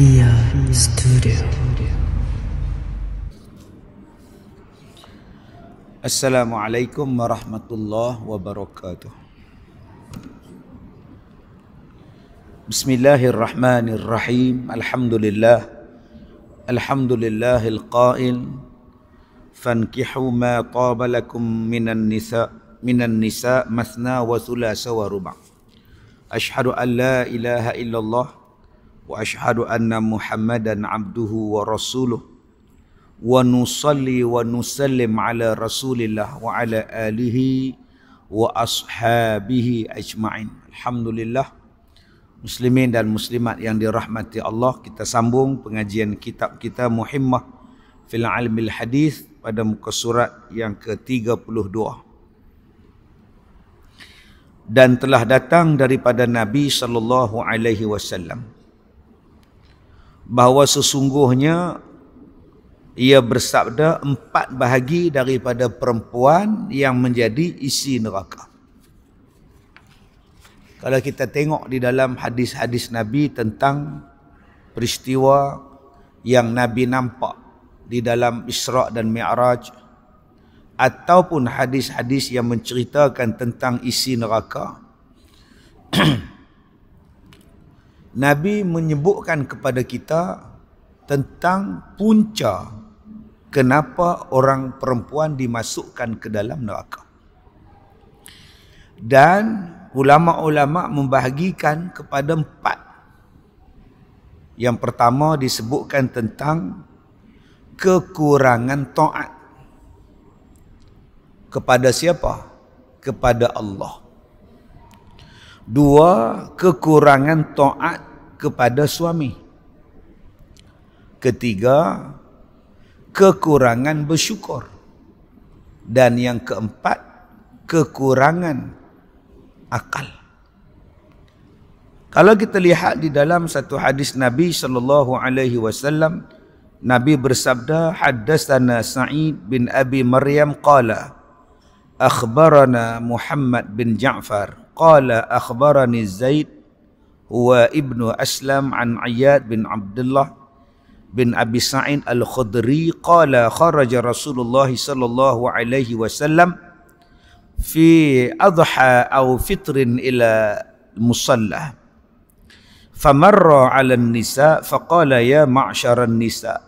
فيا ستوديو السلام عليكم ورحمة الله وبركاته بسم الله الرحمن الرحيم الحمد لله الحمد لله القائل فانكحوا ما طاب لكم من النساء من النساء مثنى وثلاث وربع أشهد أن لا إله إلا الله wa ashhadu anna muhammadan abduhu wa rasuluh wa nusalli wa nusallim ala rasulillah wa ala alihi wa ashabihi ajma'in alhamdulillah muslimin dan muslimat yang dirahmati Allah kita sambung pengajian kitab kita muhimmah fil almil hadis pada muka surat yang ke-32 dan telah datang daripada Nabi sallallahu alaihi wasallam bahawa sesungguhnya ia bersabda empat bahagi daripada perempuan yang menjadi isi neraka. Kalau kita tengok di dalam hadis-hadis Nabi tentang peristiwa yang Nabi nampak di dalam Isra' dan Mi'raj ataupun hadis-hadis yang menceritakan tentang isi neraka Nabi menyebutkan kepada kita tentang punca kenapa orang perempuan dimasukkan ke dalam neraka. Dan ulama-ulama membahagikan kepada empat. Yang pertama disebutkan tentang kekurangan taat. Kepada siapa? Kepada Allah. Dua, kekurangan taat kepada suami. Ketiga, kekurangan bersyukur. Dan yang keempat, kekurangan akal. Kalau kita lihat di dalam satu hadis Nabi sallallahu alaihi wasallam, Nabi bersabda, "Haddatsana Sa'id bin Abi Maryam qala, akhbarana Muhammad bin Ja'far قال أخبرني زيد هو ابن أسلم عن عياد بن عبد الله بن أبي سعيد الخضري قال خرج رسول الله صلى الله عليه وسلم في أضحى أو فطر إلى المصلى فمر على النساء فقال يا معشر النساء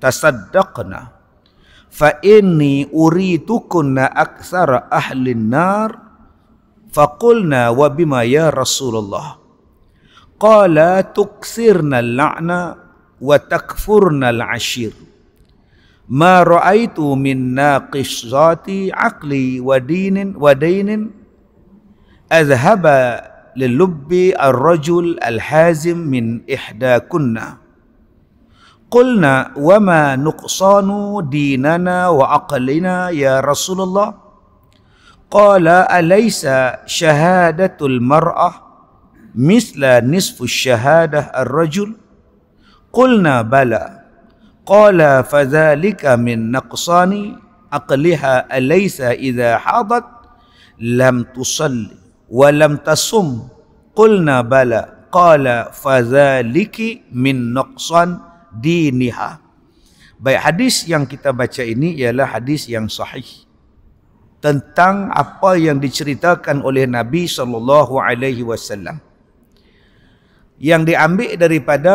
تصدقنا فإني أريتكن أكثر أهل النار فقلنا وبما يا رسول الله قال تكثرنا اللعنة وتكفرن العشير ما رأيت من ناقش ذاتي عقلي ودين ودين أذهب للب الرجل الحازم من إحداكن قلنا وما نقصان ديننا وعقلنا يا رسول الله qala alaysa shahadatul mar'ah misla nisfu shahadah ar-rajul qulna bala qala fadhalika min naqsani aqliha alaysa idha hadat lam tusalli wa lam tasum qulna bala qala fadhaliki min naqsan diniha baik hadis yang kita baca ini ialah hadis yang sahih tentang apa yang diceritakan oleh Nabi sallallahu alaihi wasallam yang diambil daripada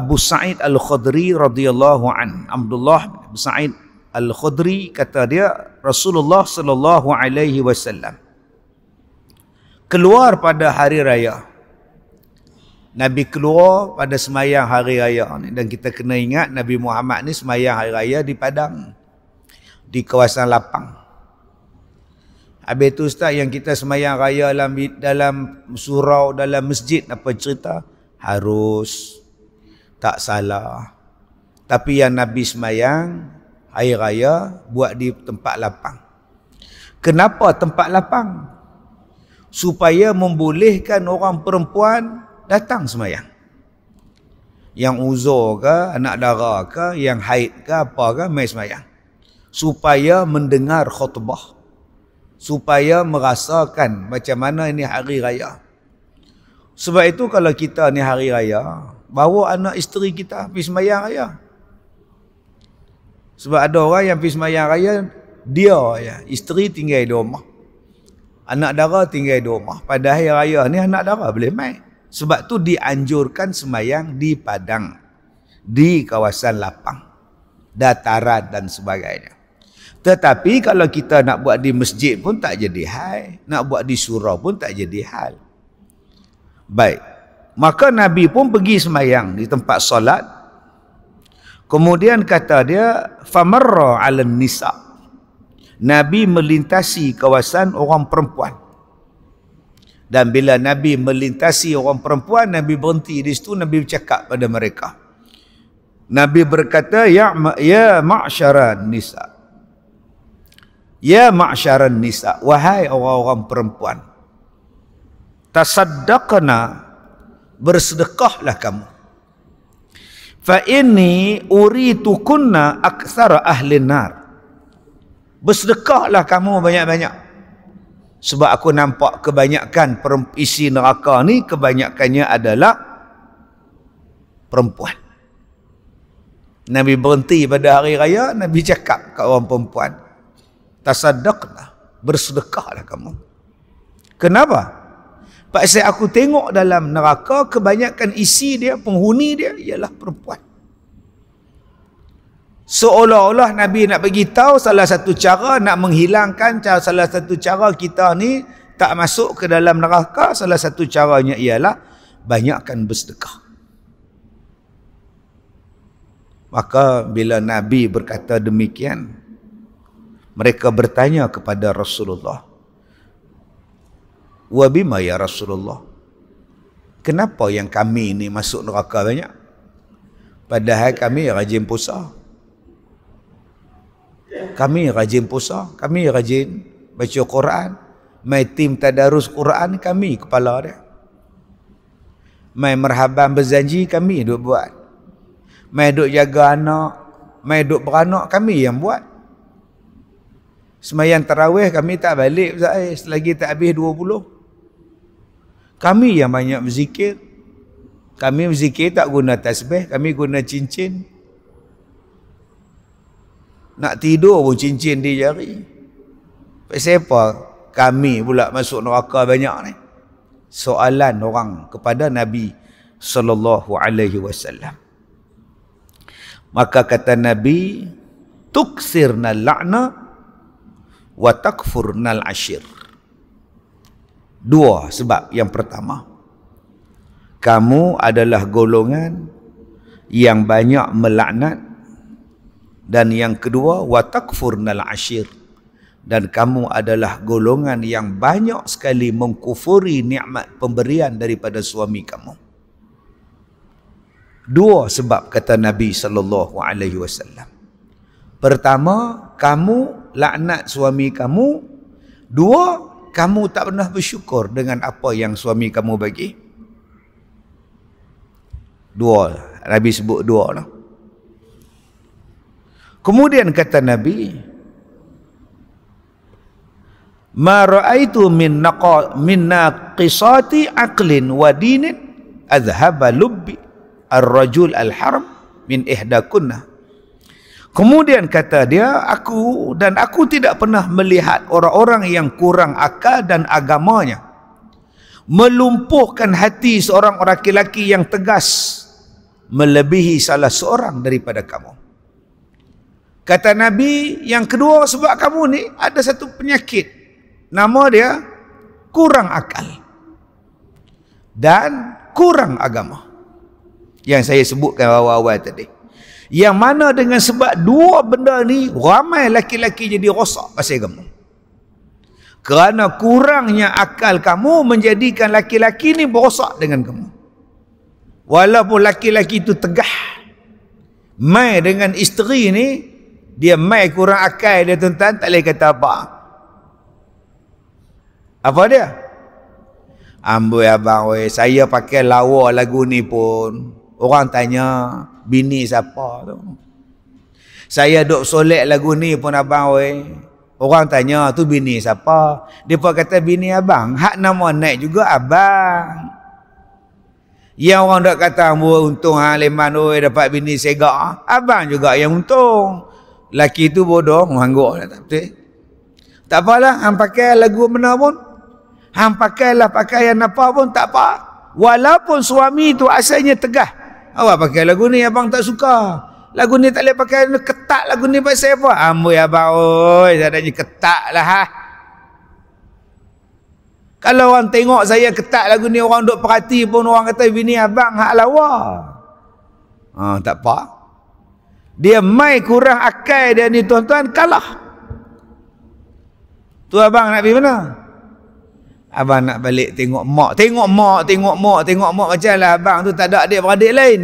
Abu Sa'id Al-Khudri radhiyallahu an Abdullah bin Sa'id Al-Khudri kata dia Rasulullah sallallahu alaihi wasallam keluar pada hari raya Nabi keluar pada semayang hari raya ni dan kita kena ingat Nabi Muhammad ni semayang hari raya di padang di kawasan lapang Habis tu ustaz yang kita semayang raya dalam dalam surau, dalam masjid apa cerita? Harus. Tak salah. Tapi yang Nabi semayang, air raya buat di tempat lapang. Kenapa tempat lapang? Supaya membolehkan orang perempuan datang semayang. Yang uzur ke, anak darah ke, yang haid ke, apa ke, main semayang. Supaya mendengar khutbah supaya merasakan macam mana ini hari raya. Sebab itu kalau kita ni hari raya, bawa anak isteri kita pergi semayang raya. Sebab ada orang yang pergi semayang raya, dia ya, isteri tinggal di rumah. Anak dara tinggal di rumah. Pada hari raya ni anak dara boleh main. Sebab tu dianjurkan semayang di padang. Di kawasan lapang. Dataran dan sebagainya. Tetapi kalau kita nak buat di masjid pun tak jadi hal. Nak buat di surau pun tak jadi hal. Baik. Maka Nabi pun pergi semayang di tempat solat. Kemudian kata dia, Famarra ala nisa. Nabi melintasi kawasan orang perempuan. Dan bila Nabi melintasi orang perempuan, Nabi berhenti di situ, Nabi bercakap pada mereka. Nabi berkata, Ya, ya ma'asyara nisa' Ya ma'syaran nisa Wahai orang-orang perempuan Tasaddaqna Bersedekahlah kamu Fa ini uritukunna aksara ahli nar Bersedekahlah kamu banyak-banyak sebab aku nampak kebanyakan isi neraka ni kebanyakannya adalah perempuan. Nabi berhenti pada hari raya, Nabi cakap kat orang perempuan tasaddaqlah bersedekahlah kamu kenapa pak saya aku tengok dalam neraka kebanyakan isi dia penghuni dia ialah perempuan seolah-olah nabi nak bagi tahu salah satu cara nak menghilangkan salah satu cara kita ni tak masuk ke dalam neraka salah satu caranya ialah banyakkan bersedekah maka bila nabi berkata demikian mereka bertanya kepada Rasulullah wa bima ya Rasulullah kenapa yang kami ni masuk neraka banyak padahal kami rajin puasa kami rajin puasa kami rajin baca Quran mai tim tadarus Quran kami kepala dia mai merhaban berjanji kami duk buat mai duk jaga anak mai duk beranak kami yang buat Semayang tarawih kami tak balik Ustaz eh, Selagi tak habis dua puluh. Kami yang banyak berzikir Kami berzikir tak guna tasbih Kami guna cincin Nak tidur pun cincin di jari Siapa kami pula masuk neraka banyak ni Soalan orang kepada Nabi Sallallahu alaihi wasallam Maka kata Nabi Tuksirna la'na wa takfur ashir dua sebab yang pertama kamu adalah golongan yang banyak melaknat dan yang kedua wa takfur ashir dan kamu adalah golongan yang banyak sekali mengkufuri nikmat pemberian daripada suami kamu dua sebab kata nabi sallallahu alaihi wasallam Pertama, kamu laknat suami kamu. Dua, kamu tak pernah bersyukur dengan apa yang suami kamu bagi. Dua, Nabi sebut dua lah. Kemudian kata Nabi, Ma ra'aitu min naqa min naqisati aqlin wa dinin adhhaba lubbi ar-rajul al-haram min ihdakunnah Kemudian kata dia, aku dan aku tidak pernah melihat orang-orang yang kurang akal dan agamanya melumpuhkan hati seorang orang laki-laki yang tegas melebihi salah seorang daripada kamu. Kata Nabi, yang kedua sebab kamu ni ada satu penyakit. Nama dia kurang akal dan kurang agama. Yang saya sebutkan awal-awal tadi. Yang mana dengan sebab dua benda ni ramai laki-laki jadi rosak pasal kamu. Kerana kurangnya akal kamu menjadikan laki-laki ni berosak dengan kamu. Walaupun laki-laki itu tegah. Mai dengan isteri ni, dia mai kurang akal dia tuan-tuan, tak boleh kata apa. Apa dia? Amboi abang, we, saya pakai lawa lagu ni pun. Orang tanya bini siapa tu. Saya dok solek lagu ni pun abang oi. Orang tanya tu bini siapa? Depa kata bini abang. Hak nama naik juga abang. Yang orang dak kata ambo untung ha ah, Leman oi dapat bini sega, Abang juga yang untung. Laki tu bodoh mengangguklah tak betul. Tak apalah hang pakai lagu mana pun. Hang pakailah pakaian apa pun tak apa. Walaupun suami tu asalnya tegah Awak pakai lagu ni abang tak suka. Lagu ni tak boleh pakai ketat lagu ni pasal apa? Amboi abang oi, adanya ketatlah ha. Kalau orang tengok saya ketat lagu ni orang duk perhati pun orang kata bini abang hak lawa. Ha, tak apa. Dia mai kurang akal dia ni tuan-tuan kalah. Tu abang nak pergi mana? Abang nak balik tengok mak. Tengok mak, tengok mak, tengok mak. Macam lah abang tu tak ada adik-beradik lain.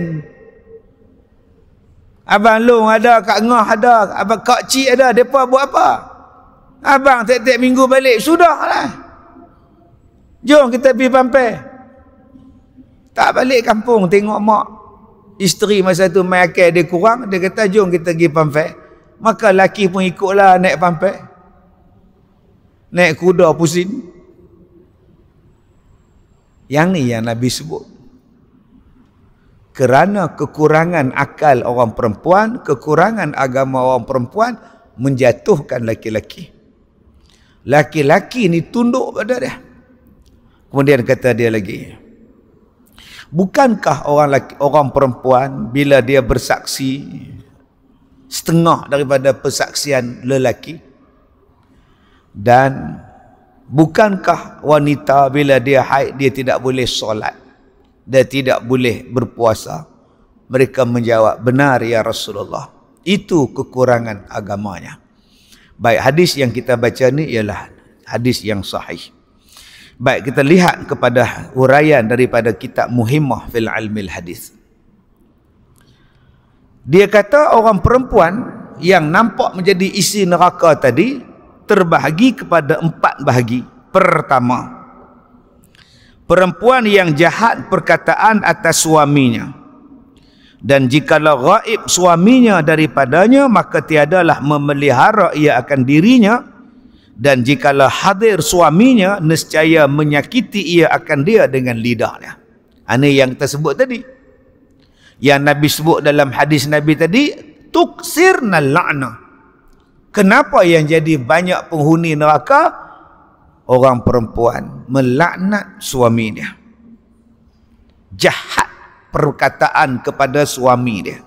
Abang Long ada, Kak Ngah ada, Abang Kak Cik ada. Mereka buat apa? Abang tiap-tiap minggu balik. sudah lah. Jom kita pergi pampai. Tak balik kampung tengok mak. Isteri masa tu main akal dia kurang. Dia kata jom kita pergi pampai. Maka laki pun ikutlah naik pampai. Naik kuda pusing. Yang ni yang Nabi sebut. Kerana kekurangan akal orang perempuan, kekurangan agama orang perempuan menjatuhkan laki-laki. Laki-laki ni tunduk pada dia. Kemudian kata dia lagi. Bukankah orang laki, orang perempuan bila dia bersaksi setengah daripada persaksian lelaki dan Bukankah wanita bila dia haid dia tidak boleh solat dia tidak boleh berpuasa? Mereka menjawab, "Benar ya Rasulullah. Itu kekurangan agamanya." Baik hadis yang kita baca ni ialah hadis yang sahih. Baik kita lihat kepada urayan daripada kitab Muhimmah fil Almil Hadis. Dia kata orang perempuan yang nampak menjadi isi neraka tadi terbahagi kepada empat bahagi. Pertama, perempuan yang jahat perkataan atas suaminya. Dan jikalau gaib suaminya daripadanya, maka tiadalah memelihara ia akan dirinya. Dan jikalau hadir suaminya, nescaya menyakiti ia akan dia dengan lidahnya. Ini yang tersebut tadi. Yang Nabi sebut dalam hadis Nabi tadi, tuksir la'na. Kenapa yang jadi banyak penghuni neraka? Orang perempuan melaknat suami dia. Jahat perkataan kepada suami dia.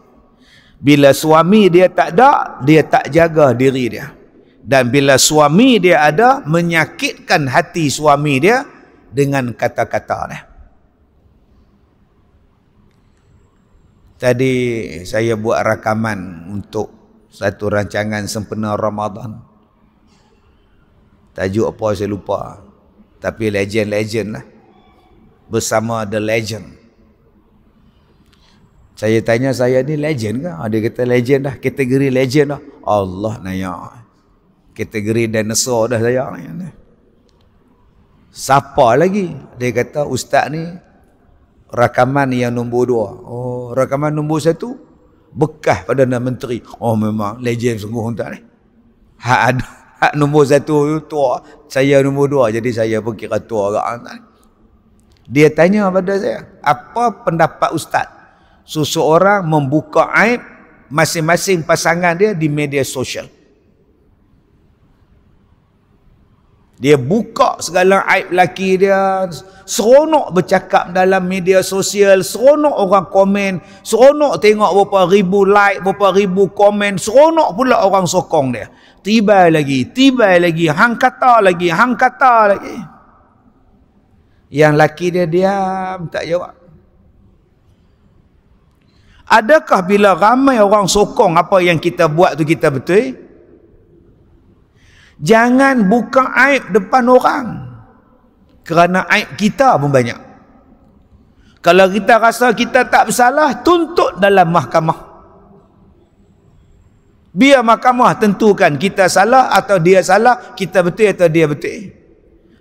Bila suami dia tak ada, dia tak jaga diri dia. Dan bila suami dia ada, menyakitkan hati suami dia dengan kata-kata dia. Tadi saya buat rakaman untuk satu rancangan sempena Ramadan. Tajuk apa saya lupa. Tapi legend-legend lah. Bersama The Legend. Saya tanya saya ni legend ke? Dia kata legend dah. Kategori legend lah. Allah naya. ya. Kategori dinosaur dah saya. Siapa lagi? Dia kata ustaz ni rakaman yang nombor dua. Oh, rakaman nombor satu? bekas Perdana Menteri. Oh memang legend sungguh tuan ni. Eh. Hak ada. Hak nombor satu tua. Saya nombor dua. Jadi saya pun kira tua ke tuan. Dia tanya pada saya. Apa pendapat ustaz? Seseorang membuka aib masing-masing pasangan dia di media sosial. Dia buka segala aib lelaki dia. Seronok bercakap dalam media sosial. Seronok orang komen. Seronok tengok berapa ribu like, berapa ribu komen. Seronok pula orang sokong dia. Tiba lagi, tiba lagi. Hang kata lagi, hang kata lagi. Yang lelaki dia diam, tak jawab. Adakah bila ramai orang sokong apa yang kita buat tu kita betul? Eh? Jangan buka aib depan orang. Kerana aib kita pun banyak. Kalau kita rasa kita tak bersalah, tuntut dalam mahkamah. Biar mahkamah tentukan kita salah atau dia salah, kita betul atau dia betul.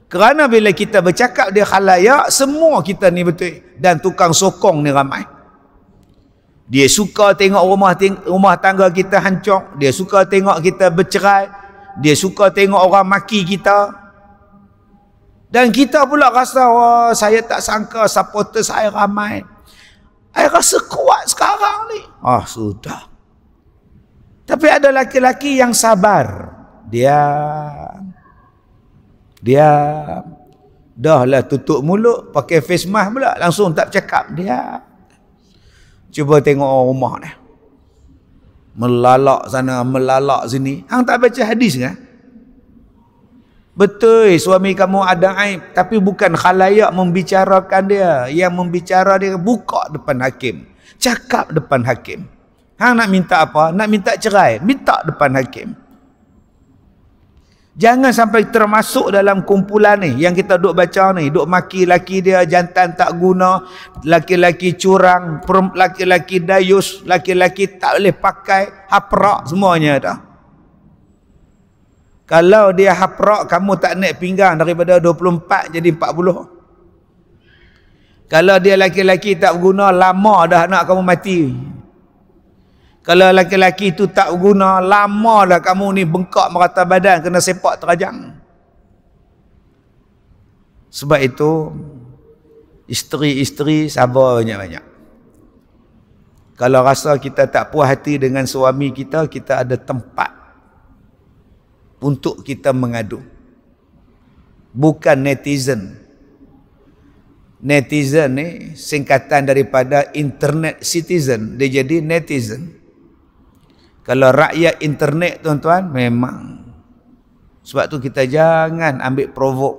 Kerana bila kita bercakap dia khalayak, semua kita ni betul. Dan tukang sokong ni ramai. Dia suka tengok rumah, rumah tangga kita hancur. Dia suka tengok kita bercerai dia suka tengok orang maki kita dan kita pula rasa wah saya tak sangka supporter saya ramai saya rasa kuat sekarang ni ah sudah tapi ada laki-laki yang sabar dia dia dah lah tutup mulut pakai face mask pula langsung tak cakap dia cuba tengok rumah dia melalak sana melalak sini hang tak baca hadis kan betul suami kamu ada aib tapi bukan khalayak membicarakan dia yang membicara dia buka depan hakim cakap depan hakim hang nak minta apa nak minta cerai minta depan hakim Jangan sampai termasuk dalam kumpulan ni yang kita duk baca ni, duk maki laki dia jantan tak guna, laki-laki curang, laki-laki dayus, laki-laki tak boleh pakai haprak semuanya dah. Kalau dia haprak kamu tak naik pinggang daripada 24 jadi 40. Kalau dia laki-laki tak guna lama dah nak kamu mati. Kalau laki-laki itu tak guna, lama lamalah kamu ni bengkak merata badan, kena sepak terajang. Sebab itu, isteri-isteri sabar banyak-banyak. Kalau rasa kita tak puas hati dengan suami kita, kita ada tempat untuk kita mengadu. Bukan netizen. Netizen ni singkatan daripada internet citizen. Dia jadi netizen. Netizen. Kalau rakyat internet tuan-tuan memang sebab tu kita jangan ambil provok.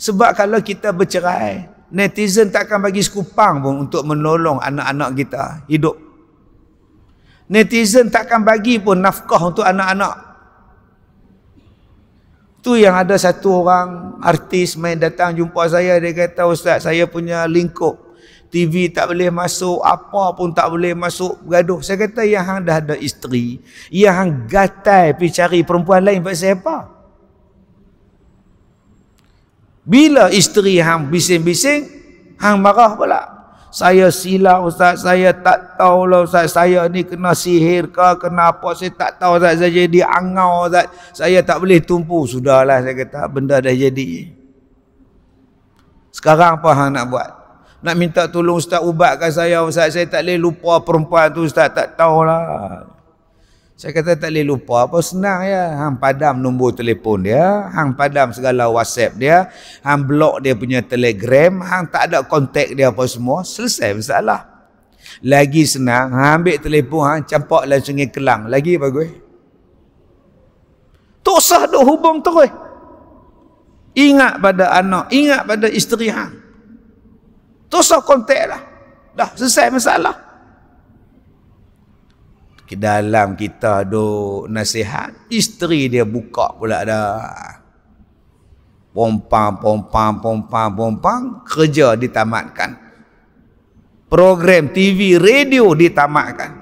Sebab kalau kita bercerai, netizen tak akan bagi sekupang pun untuk menolong anak-anak kita hidup. Netizen tak akan bagi pun nafkah untuk anak-anak. Tu yang ada satu orang artis main datang jumpa saya dia kata ustaz saya punya lingkup TV tak boleh masuk, apa pun tak boleh masuk, bergaduh. Saya kata yang hang dah ada isteri, yang hang gatal, pi cari perempuan lain pasal apa? Bila isteri hang bising-bising, hang marah pula. Saya silap ustaz, saya tak tahu lah ustaz, saya ni kena sihir ke, kena apa, saya tak tahu ustaz, saya jadi angau ustaz, saya tak boleh tumpu. Sudahlah saya kata, benda dah jadi. Sekarang apa hang nak buat? nak minta tolong ustaz ubatkan saya ustaz saya tak boleh lupa perempuan tu ustaz tak tahulah saya kata tak boleh lupa apa senang ya hang padam nombor telefon dia hang padam segala whatsapp dia hang block dia punya telegram hang tak ada kontak dia apa semua selesai masalah lagi senang hang ambil telefon hang campak dalam sungai kelang lagi bagus tak usah duk hubung terus ingat pada anak ingat pada isteri hang Tosok kontak lah. Dah selesai masalah. Di dalam kita duk nasihat, isteri dia buka pula dah. Pompang, pompang, pompang, pompang, kerja ditamatkan. Program TV, radio ditamatkan.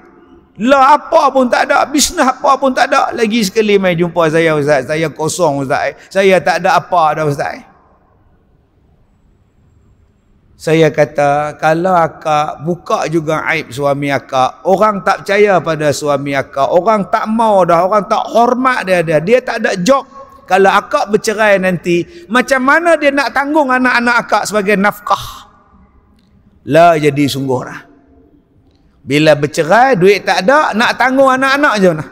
Lah apa pun tak ada, bisnes apa pun tak ada. Lagi sekali main jumpa saya Ustaz, saya kosong Ustaz. Saya tak ada apa dah Ustaz saya kata kalau akak buka juga aib suami akak orang tak percaya pada suami akak orang tak mau dah orang tak hormat dia dia dia tak ada job kalau akak bercerai nanti macam mana dia nak tanggung anak-anak akak sebagai nafkah lah jadi sungguhlah. bila bercerai duit tak ada nak tanggung anak-anak je lah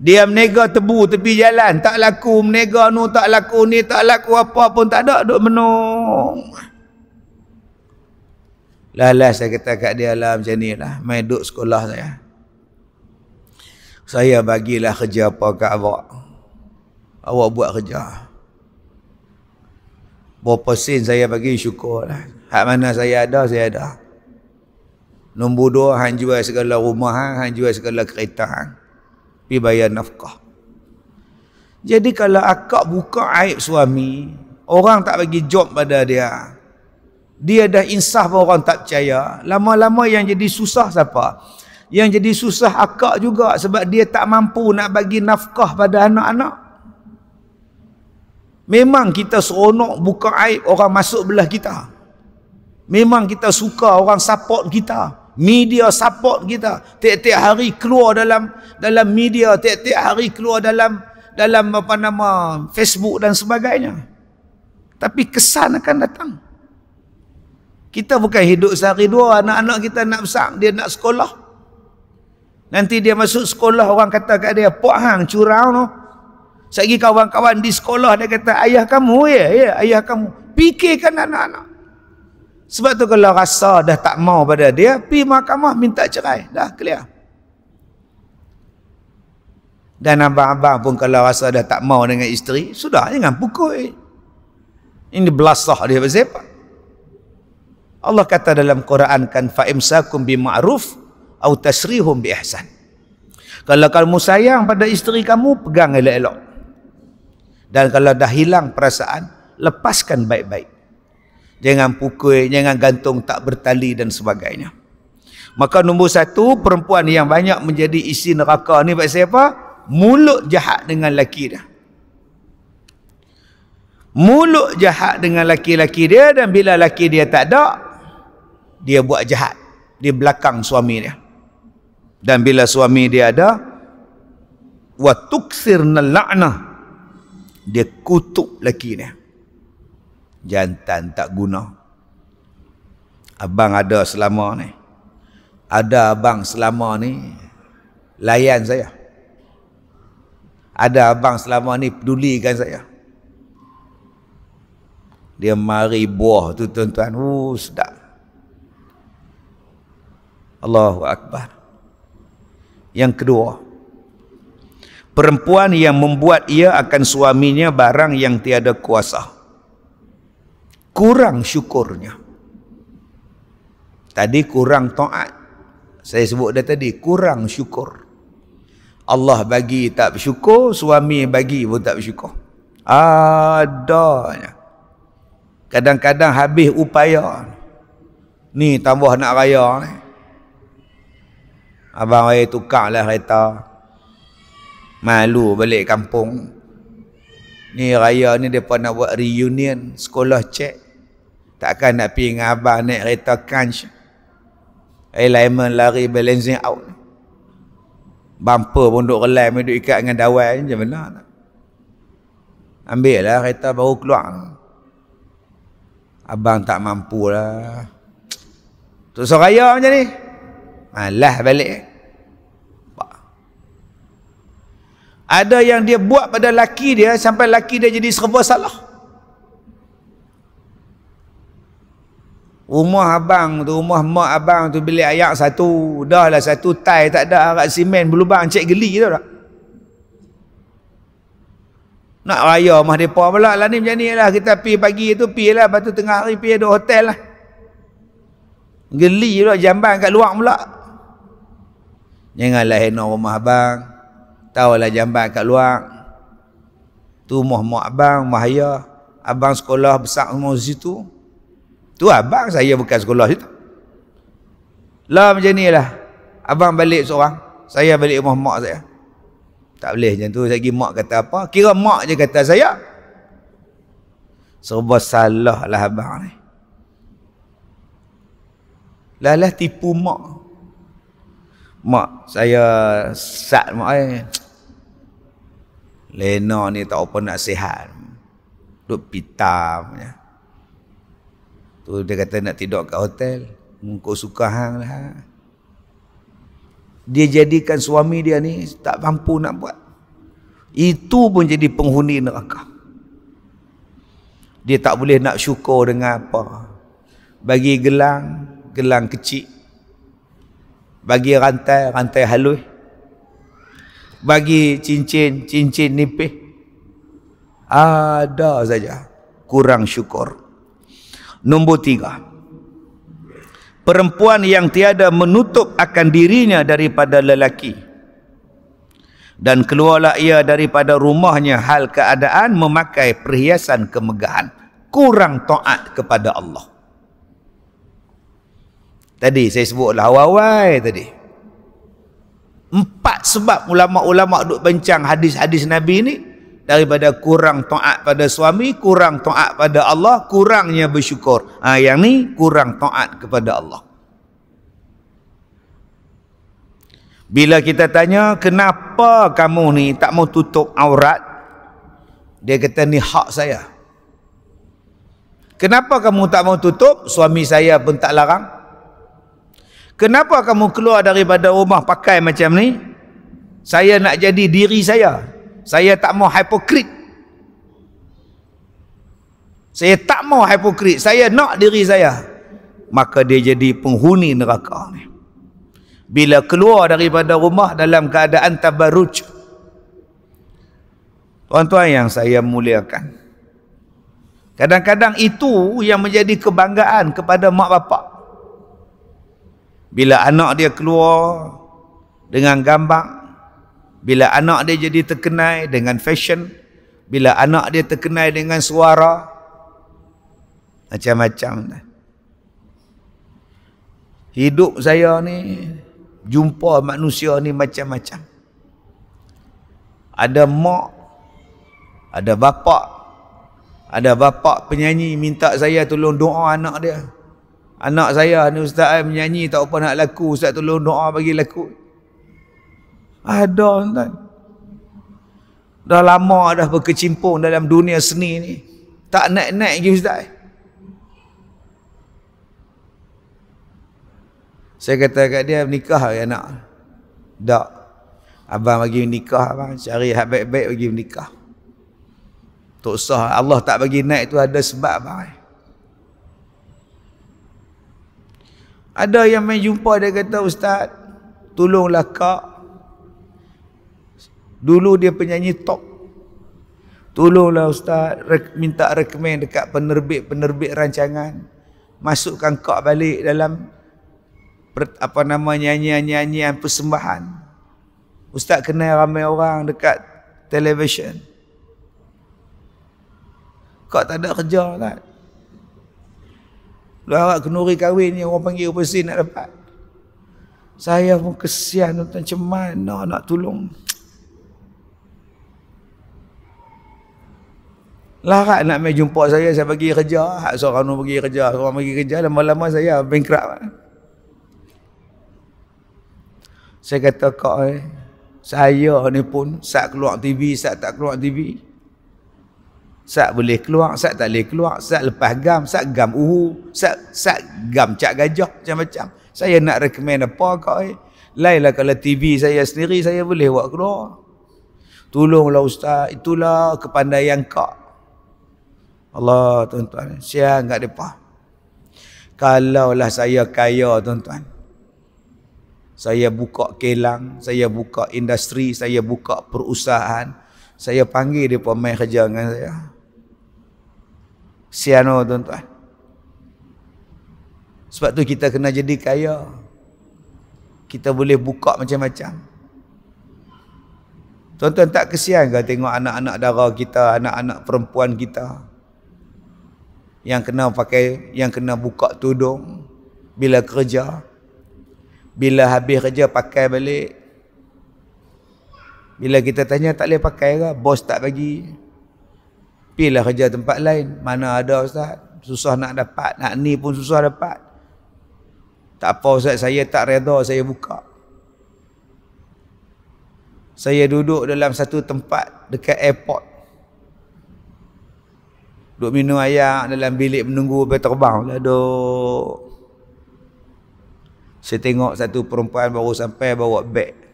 dia menega tebu tepi jalan. Tak laku menega nu, tak laku ni, tak laku apa pun. Tak ada, duduk menung. Lalas saya kata kat dia lah macam ni lah. Main duduk sekolah saya. Saya bagilah kerja apa kat awak. Awak buat kerja. Berapa sen saya bagi syukur lah. Hak mana saya ada, saya ada. Nombor dua, hang jual segala rumah, hang jual segala kereta. Hang dibayar nafkah. Jadi kalau akak buka aib suami, orang tak bagi job pada dia. Dia dah insaf pun orang tak percaya. Lama-lama yang jadi susah siapa? Yang jadi susah akak juga sebab dia tak mampu nak bagi nafkah pada anak-anak. Memang kita seronok buka aib orang masuk belah kita. Memang kita suka orang support kita media support kita tiap-tiap hari keluar dalam dalam media tiap-tiap hari keluar dalam dalam apa nama Facebook dan sebagainya tapi kesan akan datang kita bukan hidup sehari dua anak-anak kita nak besar dia nak sekolah nanti dia masuk sekolah orang kata kat dia puak hang curau no Sekejap kawan-kawan di sekolah dia kata ayah kamu ya ya ayah kamu fikirkan anak-anak sebab tu kalau rasa dah tak mau pada dia, pi mahkamah minta cerai, dah clear. Dan abang-abang pun kalau rasa dah tak mau dengan isteri, sudah jangan pukul. Ini belasah dia bersepa. Allah kata dalam Quran kan fa imsakum bi ma'ruf au tasrihum bi ihsan. Kalau kamu sayang pada isteri kamu, pegang elok-elok. Dan kalau dah hilang perasaan, lepaskan baik-baik jangan pukul, jangan gantung tak bertali dan sebagainya. Maka nombor satu, perempuan yang banyak menjadi isi neraka ni buat siapa? Mulut jahat dengan laki dia. Mulut jahat dengan laki-laki dia dan bila laki dia tak ada, dia buat jahat di belakang suami dia. Dan bila suami dia ada, wa tuksirna la'na. Dia kutuk laki dia jantan tak guna. Abang ada selama ni. Ada abang selama ni layan saya. Ada abang selama ni pedulikan saya. Dia mari buah tu tuan-tuan. Uh, sedap. Allahu Akbar. Yang kedua. Perempuan yang membuat ia akan suaminya barang yang tiada Kuasa kurang syukurnya tadi kurang taat saya sebut dah tadi kurang syukur Allah bagi tak bersyukur suami bagi pun tak bersyukur adanya kadang-kadang habis upaya ni tambah nak raya ni abang raya tukar lah kereta malu balik kampung Ni raya ni depa nak buat reunion sekolah cek. Takkan nak pergi dengan abang naik kereta kanch. Alignment lari balancing out. Bumper pun duk relai, duk ikat dengan dawai je benar. Ambil lah kereta baru keluar. Abang tak mampu lah. Tuk raya macam ni. Malah balik. ada yang dia buat pada laki dia sampai laki dia jadi serba salah rumah abang tu rumah mak abang tu bilik ayak satu dah lah satu tai tak ada arak simen berlubang cek geli tu tak nak raya rumah mereka pula lah ni macam ni lah kita pi pagi tu pi lah lepas tu tengah hari pi ada hotel lah geli tu jamban kat luar pula janganlah enak rumah abang Tahulah jambat kat luar Tu moh moh abang, moh ayah Abang sekolah besar semua situ Tu abang saya bukan sekolah situ Lah macam ni lah Abang balik seorang Saya balik Moh Moh saya Tak boleh macam tu Saya pergi mak kata apa Kira Moh je kata saya Serba salah lah abang ni Lah lah tipu Moh Mak saya Sat mak eh Lena ni tak apa nak sihat. Duk pita punya. Tu dia kata nak tidur kat hotel. Kau suka hang lah. Dia jadikan suami dia ni tak mampu nak buat. Itu pun jadi penghuni neraka. Dia tak boleh nak syukur dengan apa. Bagi gelang, gelang kecil. Bagi rantai, rantai halus bagi cincin cincin nipih ada saja kurang syukur nombor tiga perempuan yang tiada menutup akan dirinya daripada lelaki dan keluarlah ia daripada rumahnya hal keadaan memakai perhiasan kemegahan kurang taat kepada Allah tadi saya sebutlah awal-awal tadi empat sebab ulama-ulama duk bincang hadis-hadis Nabi ini daripada kurang taat pada suami, kurang taat pada Allah, kurangnya bersyukur. Ha, yang ni kurang taat kepada Allah. Bila kita tanya kenapa kamu ni tak mau tutup aurat, dia kata ni hak saya. Kenapa kamu tak mau tutup? Suami saya pun tak larang kenapa kamu keluar daripada rumah pakai macam ni saya nak jadi diri saya saya tak mau hipokrit saya tak mau hipokrit saya nak diri saya maka dia jadi penghuni neraka ni bila keluar daripada rumah dalam keadaan tabarruj tuan-tuan yang saya muliakan kadang-kadang itu yang menjadi kebanggaan kepada mak bapak bila anak dia keluar dengan gambar bila anak dia jadi terkenal dengan fashion bila anak dia terkenal dengan suara macam-macam hidup saya ni jumpa manusia ni macam-macam ada mak ada bapak ada bapak penyanyi minta saya tolong doa anak dia Anak saya ni ustaz ai eh, menyanyi tak apa nak laku ustaz tolong doa bagi laku. Ada tuan. Dah lama dah berkecimpung dalam dunia seni ni. Tak naik-naik lagi ustaz. Saya kata kat dia nikah ke ya, anak? Tak. Abang bagi nikah abang cari hak baik-baik bagi nikah. Tak usah Allah tak bagi naik tu ada sebab abang. Ada yang main jumpa dia kata ustaz tolonglah kak. Dulu dia penyanyi top. Tolonglah ustaz rek- minta rekomen dekat penerbit-penerbit rancangan. Masukkan kak balik dalam apa nama nyanyian-nyanyian persembahan. Ustaz kenal ramai orang dekat televisyen. Kak tak ada kerja tak? Lah awak kenuri kahwin ni orang panggil apa nak dapat. Saya pun kesian tuan macam mana nak tolong. Larat nak main jumpa saya, saya bagi kerja. Hak seorang pun pergi kerja. Seorang pergi kerja, lama-lama saya bankrupt. Saya kata kau eh, saya ni pun, saat keluar TV, saat tak keluar TV, Sat boleh keluar, sat tak boleh keluar, sat lepas gam, sat gam uhu, sat, sat gam cak gajah macam-macam. Saya nak recommend apa kau eh? Lailah kalau TV saya sendiri, saya boleh buat keluar. Tolonglah Ustaz, itulah kepandaian kau. Allah tuan-tuan, siang tak depa. Kalaulah saya kaya tuan-tuan. Saya buka kelang, saya buka industri, saya buka perusahaan. Saya panggil mereka main kerja dengan saya. Siano tuan-tuan. Sebab tu kita kena jadi kaya. Kita boleh buka macam-macam. Tuan-tuan tak kesian ke tengok anak-anak dara kita, anak-anak perempuan kita yang kena pakai, yang kena buka tudung bila kerja. Bila habis kerja pakai balik. Bila kita tanya tak boleh pakai ke? Bos tak bagi. Pilah kerja tempat lain. Mana ada Ustaz. Susah nak dapat. Nak ni pun susah dapat. Tak apa Ustaz. Saya tak reda. Saya buka. Saya duduk dalam satu tempat dekat airport. Duduk minum air dalam bilik menunggu bila terbang. Aduh. Saya tengok satu perempuan baru sampai bawa beg.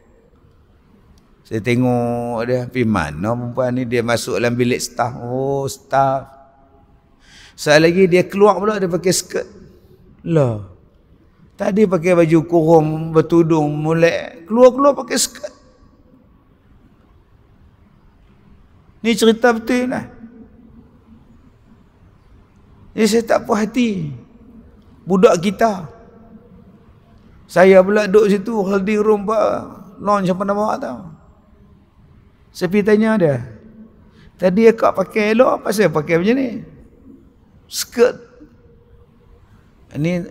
Saya tengok dia Firman no, perempuan ni dia masuk dalam bilik staff Oh staff Soal lagi dia keluar pula dia pakai skirt Lah Tadi pakai baju kurung Bertudung mulai Keluar-keluar pakai skirt Ni cerita betul lah Ni saya tak puas hati Budak kita Saya pula duduk situ hal di rumah, Lounge apa nama tau saya pergi tanya dia. Tadi akak pakai elok, apa saya pakai macam ni? Skirt. Ini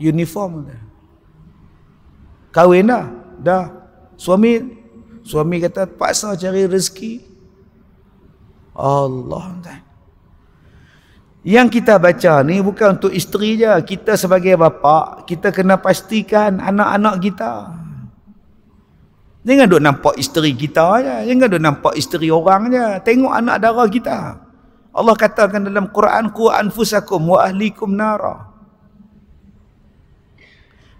uniform. Kahwin dah. Dah. Suami. Suami kata paksa cari rezeki. Allah. Yang kita baca ni bukan untuk isteri je. Kita sebagai bapa kita kena pastikan anak-anak kita. Jangan duk nampak isteri kita aja. Jangan duk nampak isteri orang aja. Tengok anak dara kita. Allah katakan dalam Quran, Ku anfusakum wa ahlikum nara.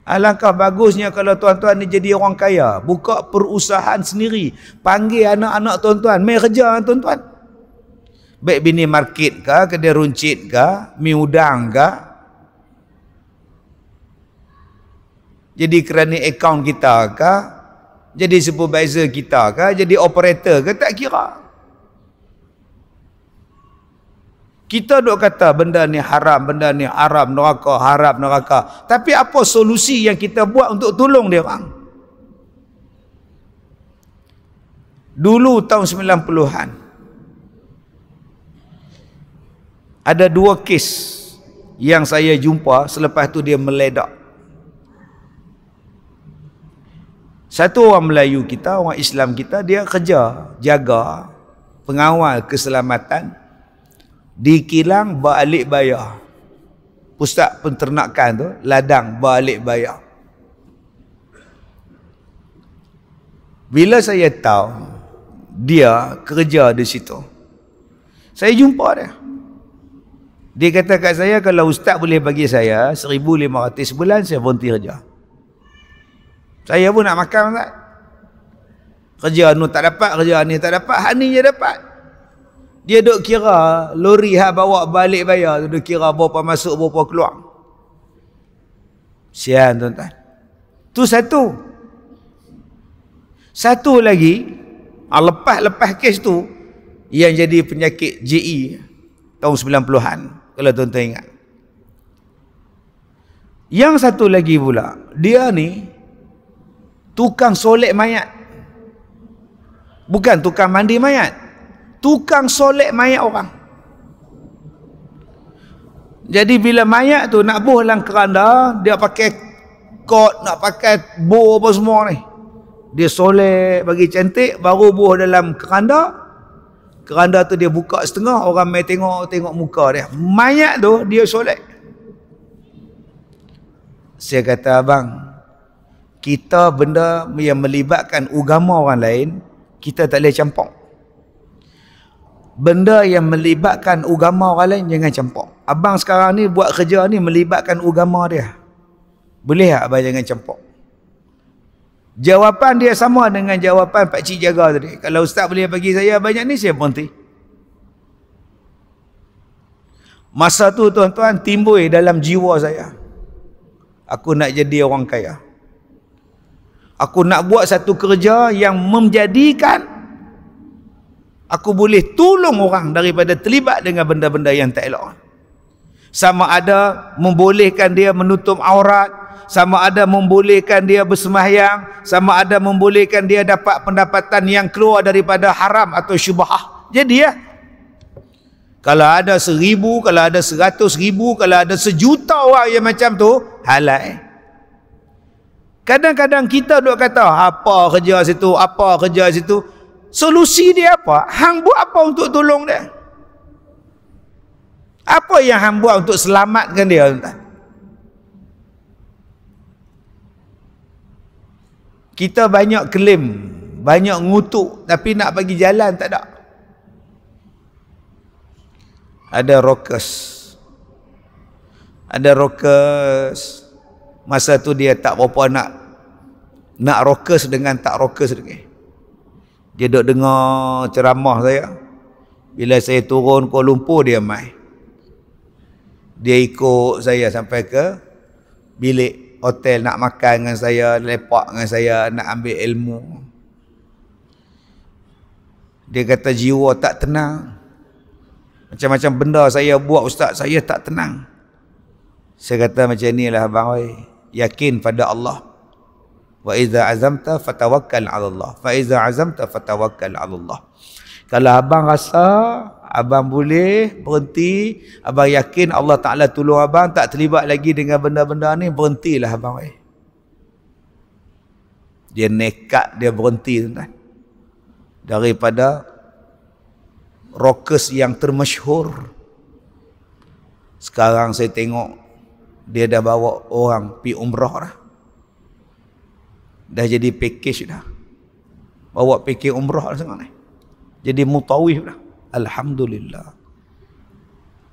Alangkah bagusnya kalau tuan-tuan ni jadi orang kaya. Buka perusahaan sendiri. Panggil anak-anak tuan-tuan. Main kerja tuan-tuan. Baik bini market ke, kedai runcit ke, mi udang ke. Jadi kerana akaun kita ke, jadi supervisor kita ke jadi operator ke tak kira kita dok kata benda ni haram benda ni haram neraka haram neraka tapi apa solusi yang kita buat untuk tolong dia orang dulu tahun 90-an ada dua kes yang saya jumpa selepas tu dia meledak Satu orang Melayu kita, orang Islam kita, dia kerja, jaga, pengawal keselamatan di kilang balik bayar. Pusat penternakan tu, ladang balik bayar. Bila saya tahu dia kerja di situ, saya jumpa dia. Dia kata kat saya, kalau ustaz boleh bagi saya 1,500 bulan, saya berhenti kerja. Saya pun nak makan Ustaz. Kerja ni tak dapat, kerja ni tak dapat, hak ni je dapat. Dia duk kira lori hak bawa balik bayar tu duk kira berapa masuk berapa keluar. Sian tuan-tuan. Tu satu. Satu lagi ah, lepas-lepas kes tu yang jadi penyakit GE tahun 90-an kalau tuan-tuan ingat. Yang satu lagi pula dia ni tukang solek mayat bukan tukang mandi mayat tukang solek mayat orang jadi bila mayat tu nak buh dalam keranda dia pakai kot nak pakai bo apa semua ni dia solek bagi cantik baru buh dalam keranda keranda tu dia buka setengah orang mai tengok tengok muka dia mayat tu dia solek saya kata abang kita benda yang melibatkan agama orang lain kita tak boleh campur benda yang melibatkan agama orang lain jangan campur abang sekarang ni buat kerja ni melibatkan agama dia boleh tak abang jangan campur jawapan dia sama dengan jawapan pak cik jaga tadi kalau ustaz boleh bagi saya banyak ni saya berhenti masa tu tuan-tuan timbul dalam jiwa saya aku nak jadi orang kaya aku nak buat satu kerja yang menjadikan aku boleh tolong orang daripada terlibat dengan benda-benda yang tak elok sama ada membolehkan dia menutup aurat sama ada membolehkan dia bersemayang sama ada membolehkan dia dapat pendapatan yang keluar daripada haram atau syubhah jadi ya kalau ada seribu, kalau ada seratus ribu, kalau ada sejuta orang yang macam tu, halal. Eh? Kadang-kadang kita duk kata apa kerja situ, apa kerja situ. Solusi dia apa? Hang buat apa untuk tolong dia? Apa yang hang buat untuk selamatkan dia Kita banyak klaim, banyak ngutuk tapi nak bagi jalan tak ada. Ada rokes. Ada rokes masa tu dia tak berapa nak nak rokes dengan tak rokes dengan dia dok dengar ceramah saya bila saya turun Kuala Lumpur dia mai dia ikut saya sampai ke bilik hotel nak makan dengan saya lepak dengan saya nak ambil ilmu dia kata jiwa tak tenang macam-macam benda saya buat ustaz saya tak tenang saya kata macam inilah abang oi yakin pada Allah. Wa iza azamta fatawakkal ala Allah. Fa iza azamta fatawakkal ala Allah. Kalau abang rasa abang boleh berhenti, abang yakin Allah Taala tolong abang tak terlibat lagi dengan benda-benda ni, berhentilah abang eh. Dia nekat dia berhenti tuan. Daripada rokes yang termasyhur. Sekarang saya tengok dia dah bawa orang pi umrah dah. Dah jadi package dah. Bawa pergi umrah dah sangat ni. Jadi mutawif dah. Alhamdulillah.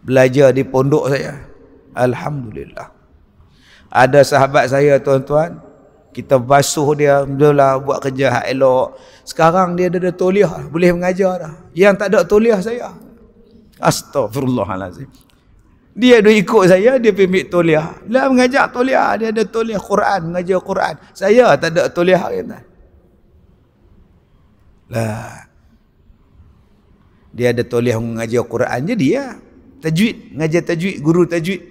Belajar di pondok saya. Alhamdulillah. Ada sahabat saya tuan-tuan, kita basuh dia, alhamdulillah buat kerja hak elok. Sekarang dia dah ada toliah, boleh mengajar dah. Yang tak ada toliah saya. astaghfirullahalazim. Dia dia ikut saya, dia pergi ambil toliah. Dia lah, mengajak toliah, dia ada toliah Quran, mengajar Quran. Saya tak ada toliah kata. Lah. Dia ada toliah mengajar Quran je dia. Tajwid, mengajar tajwid, guru tajwid.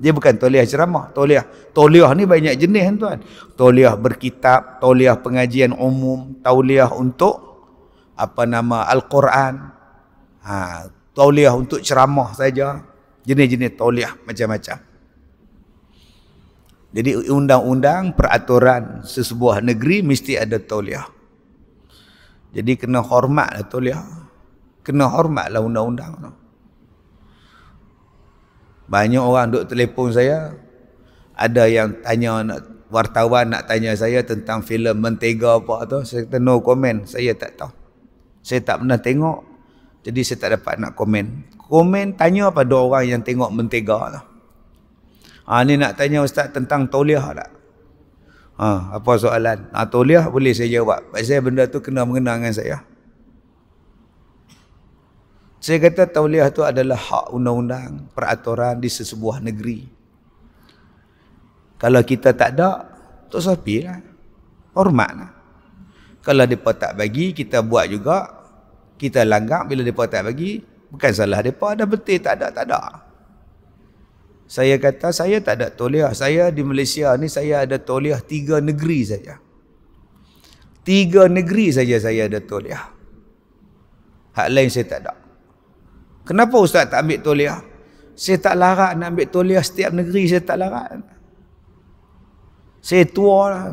Dia bukan toliah ceramah, toliah. Toliah ni banyak jenis kan tuan. Toliah berkitab, toliah pengajian umum, toliah untuk apa nama Al-Quran. Ha, toliah untuk ceramah saja jenis-jenis tauliah macam-macam. Jadi undang-undang peraturan sesebuah negeri mesti ada tauliah. Jadi kena hormatlah tauliah. Kena hormatlah undang-undang Banyak orang duk telefon saya, ada yang tanya nak wartawan nak tanya saya tentang filem mentega apa tu, saya kata no comment, saya tak tahu. Saya tak pernah tengok. Jadi saya tak dapat nak komen komen tanya pada orang yang tengok mentega lah. Ha, ni nak tanya ustaz tentang toliah tak? Ha, apa soalan? Ha, toliah boleh saya jawab. Sebab saya benda tu kena mengenal dengan saya. Saya kata tauliah tu adalah hak undang-undang, peraturan di sesebuah negeri. Kalau kita tak ada, tu sapi lah. Hormat lah. Kalau mereka tak bagi, kita buat juga. Kita langgar bila mereka tak bagi, Bukan salah mereka, ada betul, tak ada, tak ada. Saya kata, saya tak ada toliah. Saya di Malaysia ni, saya ada toliah tiga negeri saja. Tiga negeri saja saya ada toliah. Hak lain saya tak ada. Kenapa Ustaz tak ambil toliah? Saya tak larat nak ambil toliah setiap negeri, saya tak larat. Saya tua lah.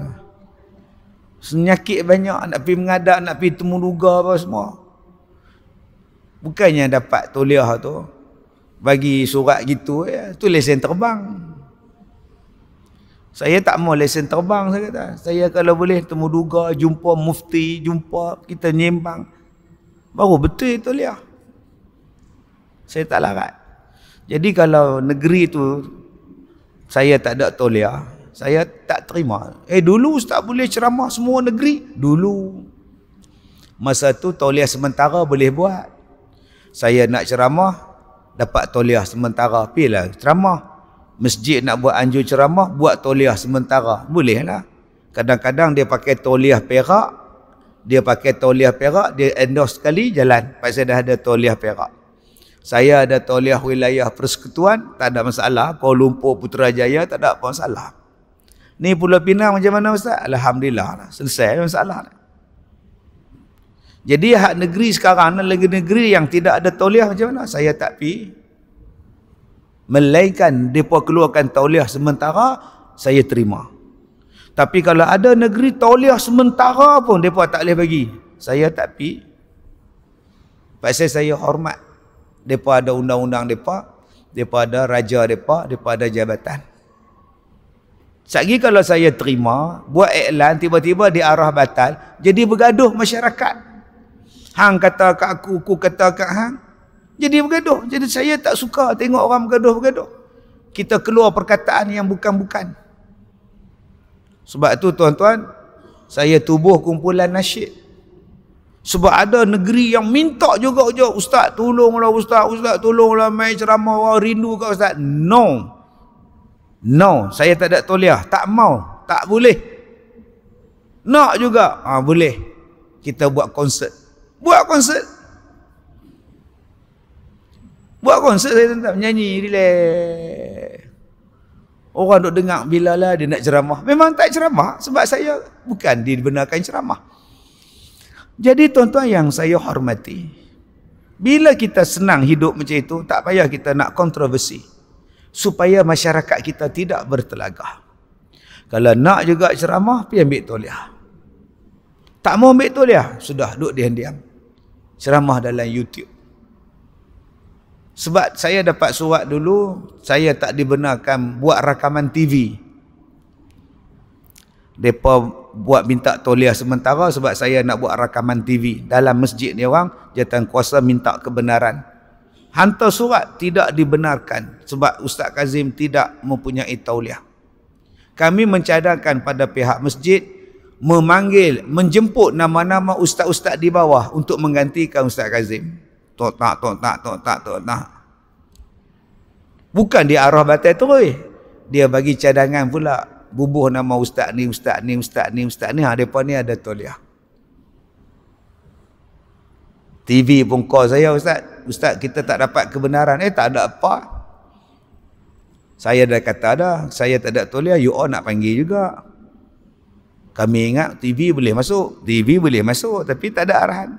Senyakit banyak, nak pergi mengadap, nak pergi temuduga apa semua bukannya dapat toliah tu bagi surat gitu ya. tu lesen terbang saya tak mau lesen terbang saya kata saya kalau boleh temuduga jumpa mufti jumpa kita nyembang baru betul toliah saya tak larat jadi kalau negeri tu saya tak ada toliah saya tak terima eh dulu ustaz boleh ceramah semua negeri dulu masa tu toliah sementara boleh buat saya nak ceramah dapat toliah sementara pilah ceramah masjid nak buat anjur ceramah buat toliah sementara bolehlah kadang-kadang dia pakai toliah perak dia pakai toliah perak dia endorse sekali jalan pasal dah ada toliah perak saya ada toliah wilayah persekutuan tak ada masalah Kuala Lumpur Putrajaya tak ada masalah ni Pulau Pinang macam mana ustaz alhamdulillah lah. selesai masalah ni. Jadi hak negeri sekarang lagi negeri yang tidak ada tauliah macam mana? Saya tak pi. Melainkan depa keluarkan tauliah sementara, saya terima. Tapi kalau ada negeri tauliah sementara pun depa tak boleh bagi, saya tak pi. Pasal saya hormat depa ada undang-undang depa, depa ada raja depa, depa ada jabatan. Sekali kalau saya terima, buat iklan tiba-tiba diarah batal, jadi bergaduh masyarakat. Hang kata kat aku, aku kata kat hang. Jadi bergaduh. Jadi saya tak suka tengok orang bergaduh-bergaduh. Kita keluar perkataan yang bukan-bukan. Sebab tu tuan-tuan, saya tubuh kumpulan nasyid. Sebab ada negeri yang minta juga je, ustaz tolonglah ustaz, ustaz tolonglah mai ceramah orang rindu kat ustaz. No. No, saya tak ada toliah, tak mau, tak boleh. Nak juga, ha, boleh. Kita buat konsert. Buat konsert. Buat konsert saya tetap nyanyi, relax. Orang duk dengar bila lah dia nak ceramah. Memang tak ceramah sebab saya bukan dibenarkan ceramah. Jadi tuan-tuan yang saya hormati. Bila kita senang hidup macam itu, tak payah kita nak kontroversi. Supaya masyarakat kita tidak bertelagah. Kalau nak juga ceramah, pergi ambil toliah. Tak mau ambil toliah, sudah duduk diam-diam ceramah dalam YouTube. Sebab saya dapat surat dulu, saya tak dibenarkan buat rakaman TV. Depa buat minta toliah sementara sebab saya nak buat rakaman TV dalam masjid dia orang, jawatan kuasa minta kebenaran. Hantar surat tidak dibenarkan sebab Ustaz Kazim tidak mempunyai tauliah. Kami mencadangkan pada pihak masjid memanggil, menjemput nama-nama ustaz-ustaz di bawah untuk menggantikan Ustaz Kazim. Tok tak, tok tak, tok tak, tok tak. Bukan di arah batai terus. Dia bagi cadangan pula. Bubuh nama ustaz ni, ustaz ni, ustaz ni, ustaz ni. Ha, mereka ni ada toliah. TV pun kau saya, ustaz. Ustaz, kita tak dapat kebenaran. Eh, tak ada apa. Saya dah kata dah, saya tak ada toliah. You all nak panggil juga. Kami ingat TV boleh masuk. TV boleh masuk tapi tak ada arahan.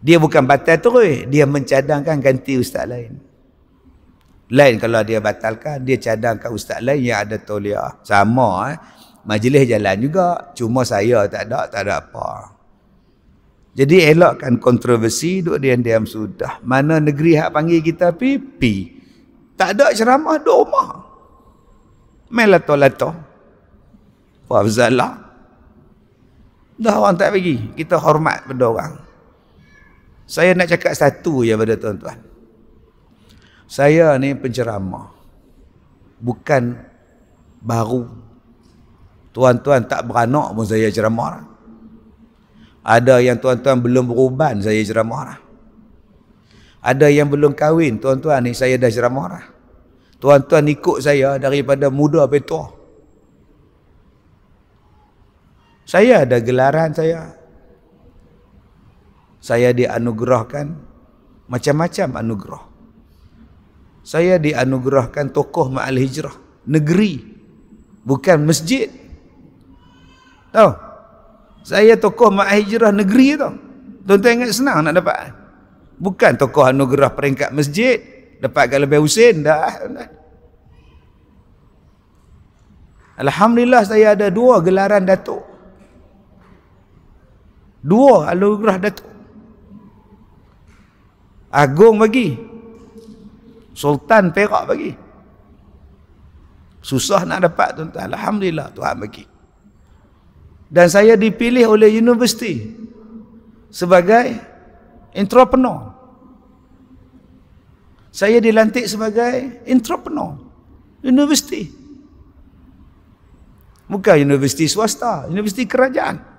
Dia bukan batal terus. Dia mencadangkan ganti ustaz lain. Lain kalau dia batalkan, dia cadangkan ustaz lain yang ada toliah. Sama eh. Majlis jalan juga. Cuma saya tak ada, tak ada apa. Jadi elakkan kontroversi, duduk diam-diam sudah. Mana negeri hak panggil kita pergi? Tak ada ceramah, duduk rumah. Melato-lato. melato apa zalah dah orang tak pergi kita hormat pada orang saya nak cakap satu ya pada tuan-tuan saya ni penceramah bukan baru tuan-tuan tak beranak pun saya ceramah lah. ada yang tuan-tuan belum beruban saya ceramah lah. ada yang belum kahwin tuan-tuan ni saya dah ceramah lah. tuan-tuan ikut saya daripada muda sampai tua saya ada gelaran saya. Saya dianugerahkan macam-macam anugerah. Saya dianugerahkan tokoh ma'al hijrah. Negeri. Bukan masjid. Tahu? Saya tokoh ma'al hijrah negeri tu. Tuan-tuan ingat senang nak dapat. Bukan tokoh anugerah peringkat masjid. Dapatkan lebih usin. Dah. Alhamdulillah saya ada dua gelaran datuk. Dua anugerah Datuk. Agong bagi. Sultan Perak bagi. Susah nak dapat tuan-tuan. Alhamdulillah Tuhan bagi. Dan saya dipilih oleh universiti sebagai entrepreneur. Saya dilantik sebagai entrepreneur universiti. Bukan universiti swasta, universiti kerajaan.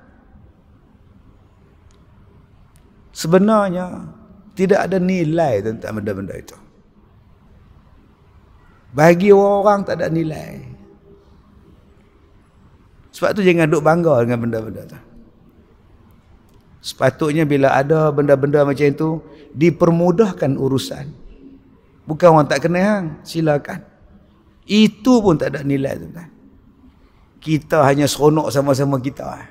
sebenarnya tidak ada nilai tentang benda-benda itu. Bagi orang tak ada nilai. Sebab tu jangan duk bangga dengan benda-benda tu. Sepatutnya bila ada benda-benda macam itu dipermudahkan urusan. Bukan orang tak kena hang, silakan. Itu pun tak ada nilai tuan Kita hanya seronok sama-sama kita. Eh.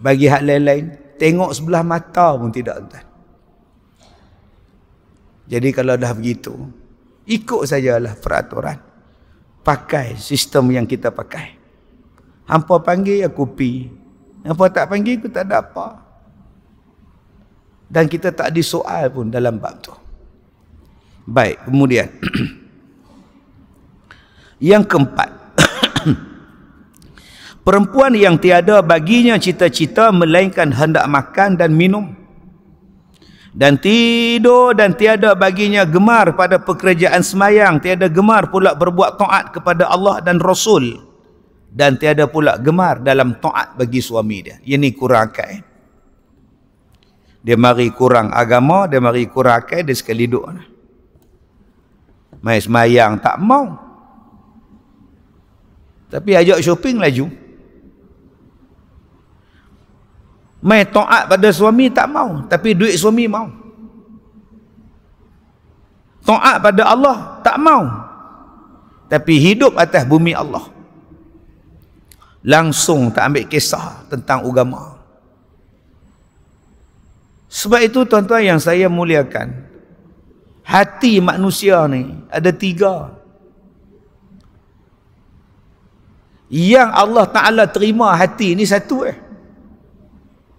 Bagi hak lain-lain, tengok sebelah mata pun tidak tuan. Jadi kalau dah begitu, ikut sajalah peraturan. Pakai sistem yang kita pakai. Hampa panggil aku pi. Hampa tak panggil aku tak ada apa. Dan kita tak disoal pun dalam bab tu. Baik, kemudian. yang keempat. Perempuan yang tiada baginya cita-cita melainkan hendak makan dan minum. Dan tidur dan tiada baginya gemar pada pekerjaan semayang. Tiada gemar pula berbuat taat kepada Allah dan Rasul. Dan tiada pula gemar dalam taat bagi suami dia. Ini kurang akai. Dia mari kurang agama, dia mari kurang akai, dia sekali duduk. Main semayang tak mau. Tapi ajak shopping laju. Laju. Mai taat pada suami tak mau, tapi duit suami mau. Taat pada Allah tak mau. Tapi hidup atas bumi Allah. Langsung tak ambil kisah tentang agama. Sebab itu tuan-tuan yang saya muliakan, hati manusia ni ada tiga. Yang Allah Taala terima hati ni satu eh.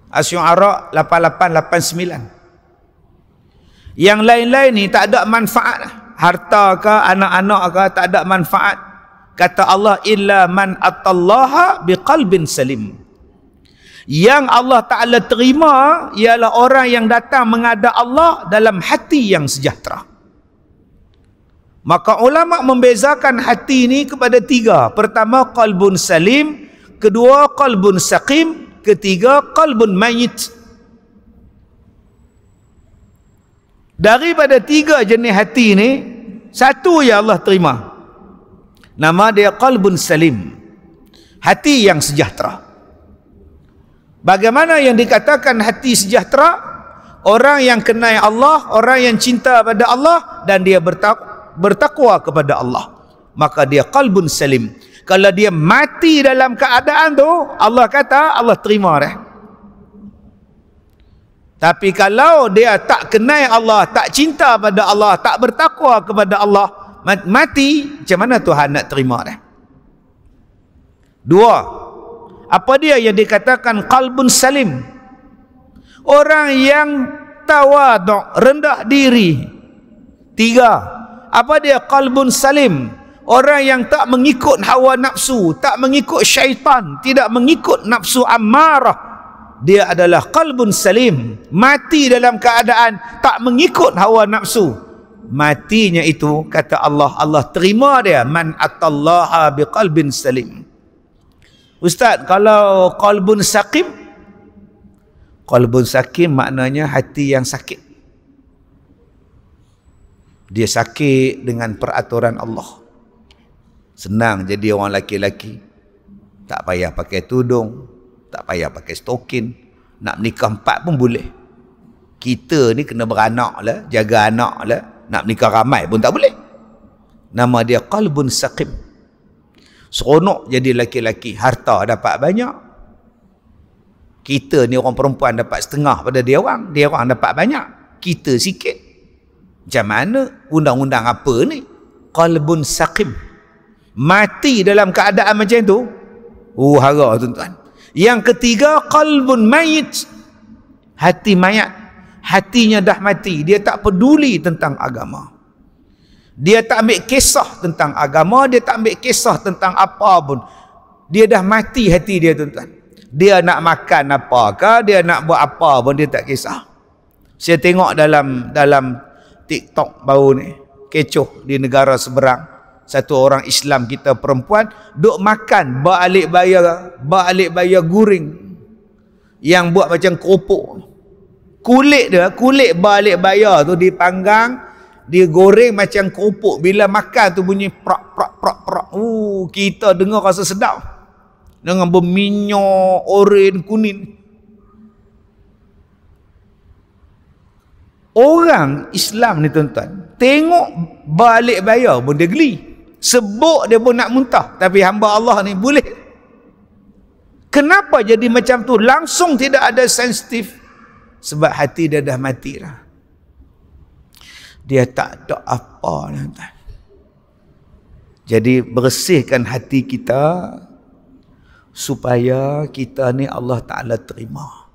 Asyuara 8889 Yang lain-lain ni tak ada manfaat Harta ke anak-anak ke tak ada manfaat Kata Allah Illa man atallaha biqalbin salim Yang Allah Ta'ala terima Ialah orang yang datang mengada Allah Dalam hati yang sejahtera Maka ulama membezakan hati ini kepada tiga. Pertama, kalbun salim. Kedua, kalbun saqim ketiga qalbun mayit daripada tiga jenis hati ni satu ya Allah terima nama dia qalbun salim hati yang sejahtera bagaimana yang dikatakan hati sejahtera orang yang kenai Allah orang yang cinta pada Allah dan dia bertakwa kepada Allah maka dia qalbun salim kalau dia mati dalam keadaan tu Allah kata Allah terima dia tapi kalau dia tak kenal Allah tak cinta pada Allah tak bertakwa kepada Allah mati macam mana Tuhan nak terima dia dua apa dia yang dikatakan kalbun salim orang yang tawaduk rendah diri tiga apa dia kalbun salim orang yang tak mengikut hawa nafsu tak mengikut syaitan tidak mengikut nafsu amarah dia adalah qalbun salim mati dalam keadaan tak mengikut hawa nafsu matinya itu kata Allah Allah terima dia man atallaha biqalbin salim ustaz kalau qalbun saqim qalbun saqim maknanya hati yang sakit dia sakit dengan peraturan Allah Senang jadi orang laki-laki. Tak payah pakai tudung. Tak payah pakai stokin. Nak menikah empat pun boleh. Kita ni kena beranak lah. Jaga anak lah. Nak menikah ramai pun tak boleh. Nama dia Qalbun Saqim. Seronok jadi laki-laki. Harta dapat banyak. Kita ni orang perempuan dapat setengah pada dia orang. Dia orang dapat banyak. Kita sikit. Macam mana? Undang-undang apa ni? Qalbun Saqim mati dalam keadaan macam tu, oh hara tuan-tuan yang ketiga qalbun mayit hati mayat hatinya dah mati dia tak peduli tentang agama dia tak ambil kisah tentang agama dia tak ambil kisah tentang apa pun dia dah mati hati dia tuan-tuan dia nak makan apa ke dia nak buat apa pun dia tak kisah saya tengok dalam dalam TikTok baru ni kecoh di negara seberang satu orang Islam kita perempuan duk makan balik bayar balik bayar guring yang buat macam keropok kulit dia kulit balik bayar tu dipanggang digoreng macam keropok bila makan tu bunyi prak prak prak prak uh kita dengar rasa sedap dengan berminyak oren kuning orang Islam ni tuan-tuan tengok balik bayar pun dia geli Sebuk dia pun nak muntah Tapi hamba Allah ni boleh Kenapa jadi macam tu Langsung tidak ada sensitif Sebab hati dia dah mati lah Dia tak ada apa lah. Jadi bersihkan hati kita Supaya kita ni Allah Ta'ala terima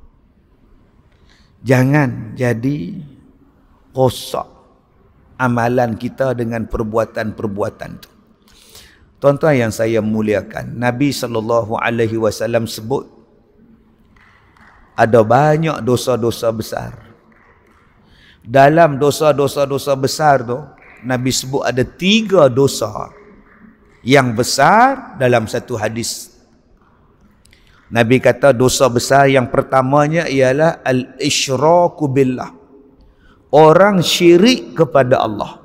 Jangan jadi rosak amalan kita dengan perbuatan-perbuatan itu. Tuan-tuan yang saya muliakan, Nabi sallallahu alaihi wasallam sebut ada banyak dosa-dosa besar. Dalam dosa-dosa-dosa besar tu, Nabi sebut ada tiga dosa yang besar dalam satu hadis. Nabi kata dosa besar yang pertamanya ialah al-isyraku billah. Orang syirik kepada Allah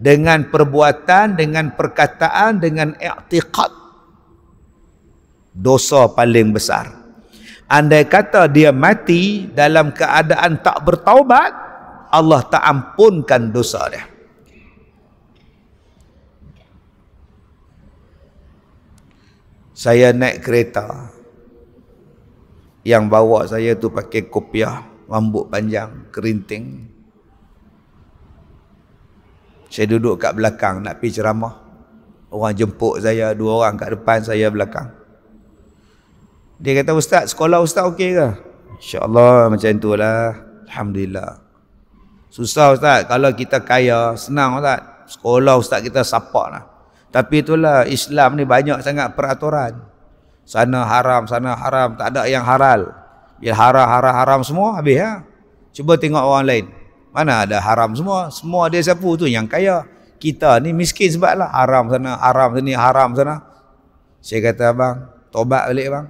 dengan perbuatan, dengan perkataan, dengan i'tiqad. Dosa paling besar. Andai kata dia mati dalam keadaan tak bertaubat, Allah tak ampunkan dosa dia. Saya naik kereta. Yang bawa saya tu pakai kopiah, rambut panjang, kerinting. Saya duduk kat belakang nak pergi ceramah. Orang jemput saya, dua orang kat depan saya belakang. Dia kata, Ustaz, sekolah Ustaz okey ke? InsyaAllah macam itulah. Alhamdulillah. Susah Ustaz, kalau kita kaya, senang Ustaz. Sekolah Ustaz kita sapak lah. Tapi itulah, Islam ni banyak sangat peraturan. Sana haram, sana haram, tak ada yang haral Bila haram, haram, haram semua, habis ya. Cuba tengok orang lain. Mana ada haram semua? Semua dia siapa tu yang kaya. Kita ni miskin sebab lah haram sana, haram sini, haram sana. Saya kata abang, tobat balik bang.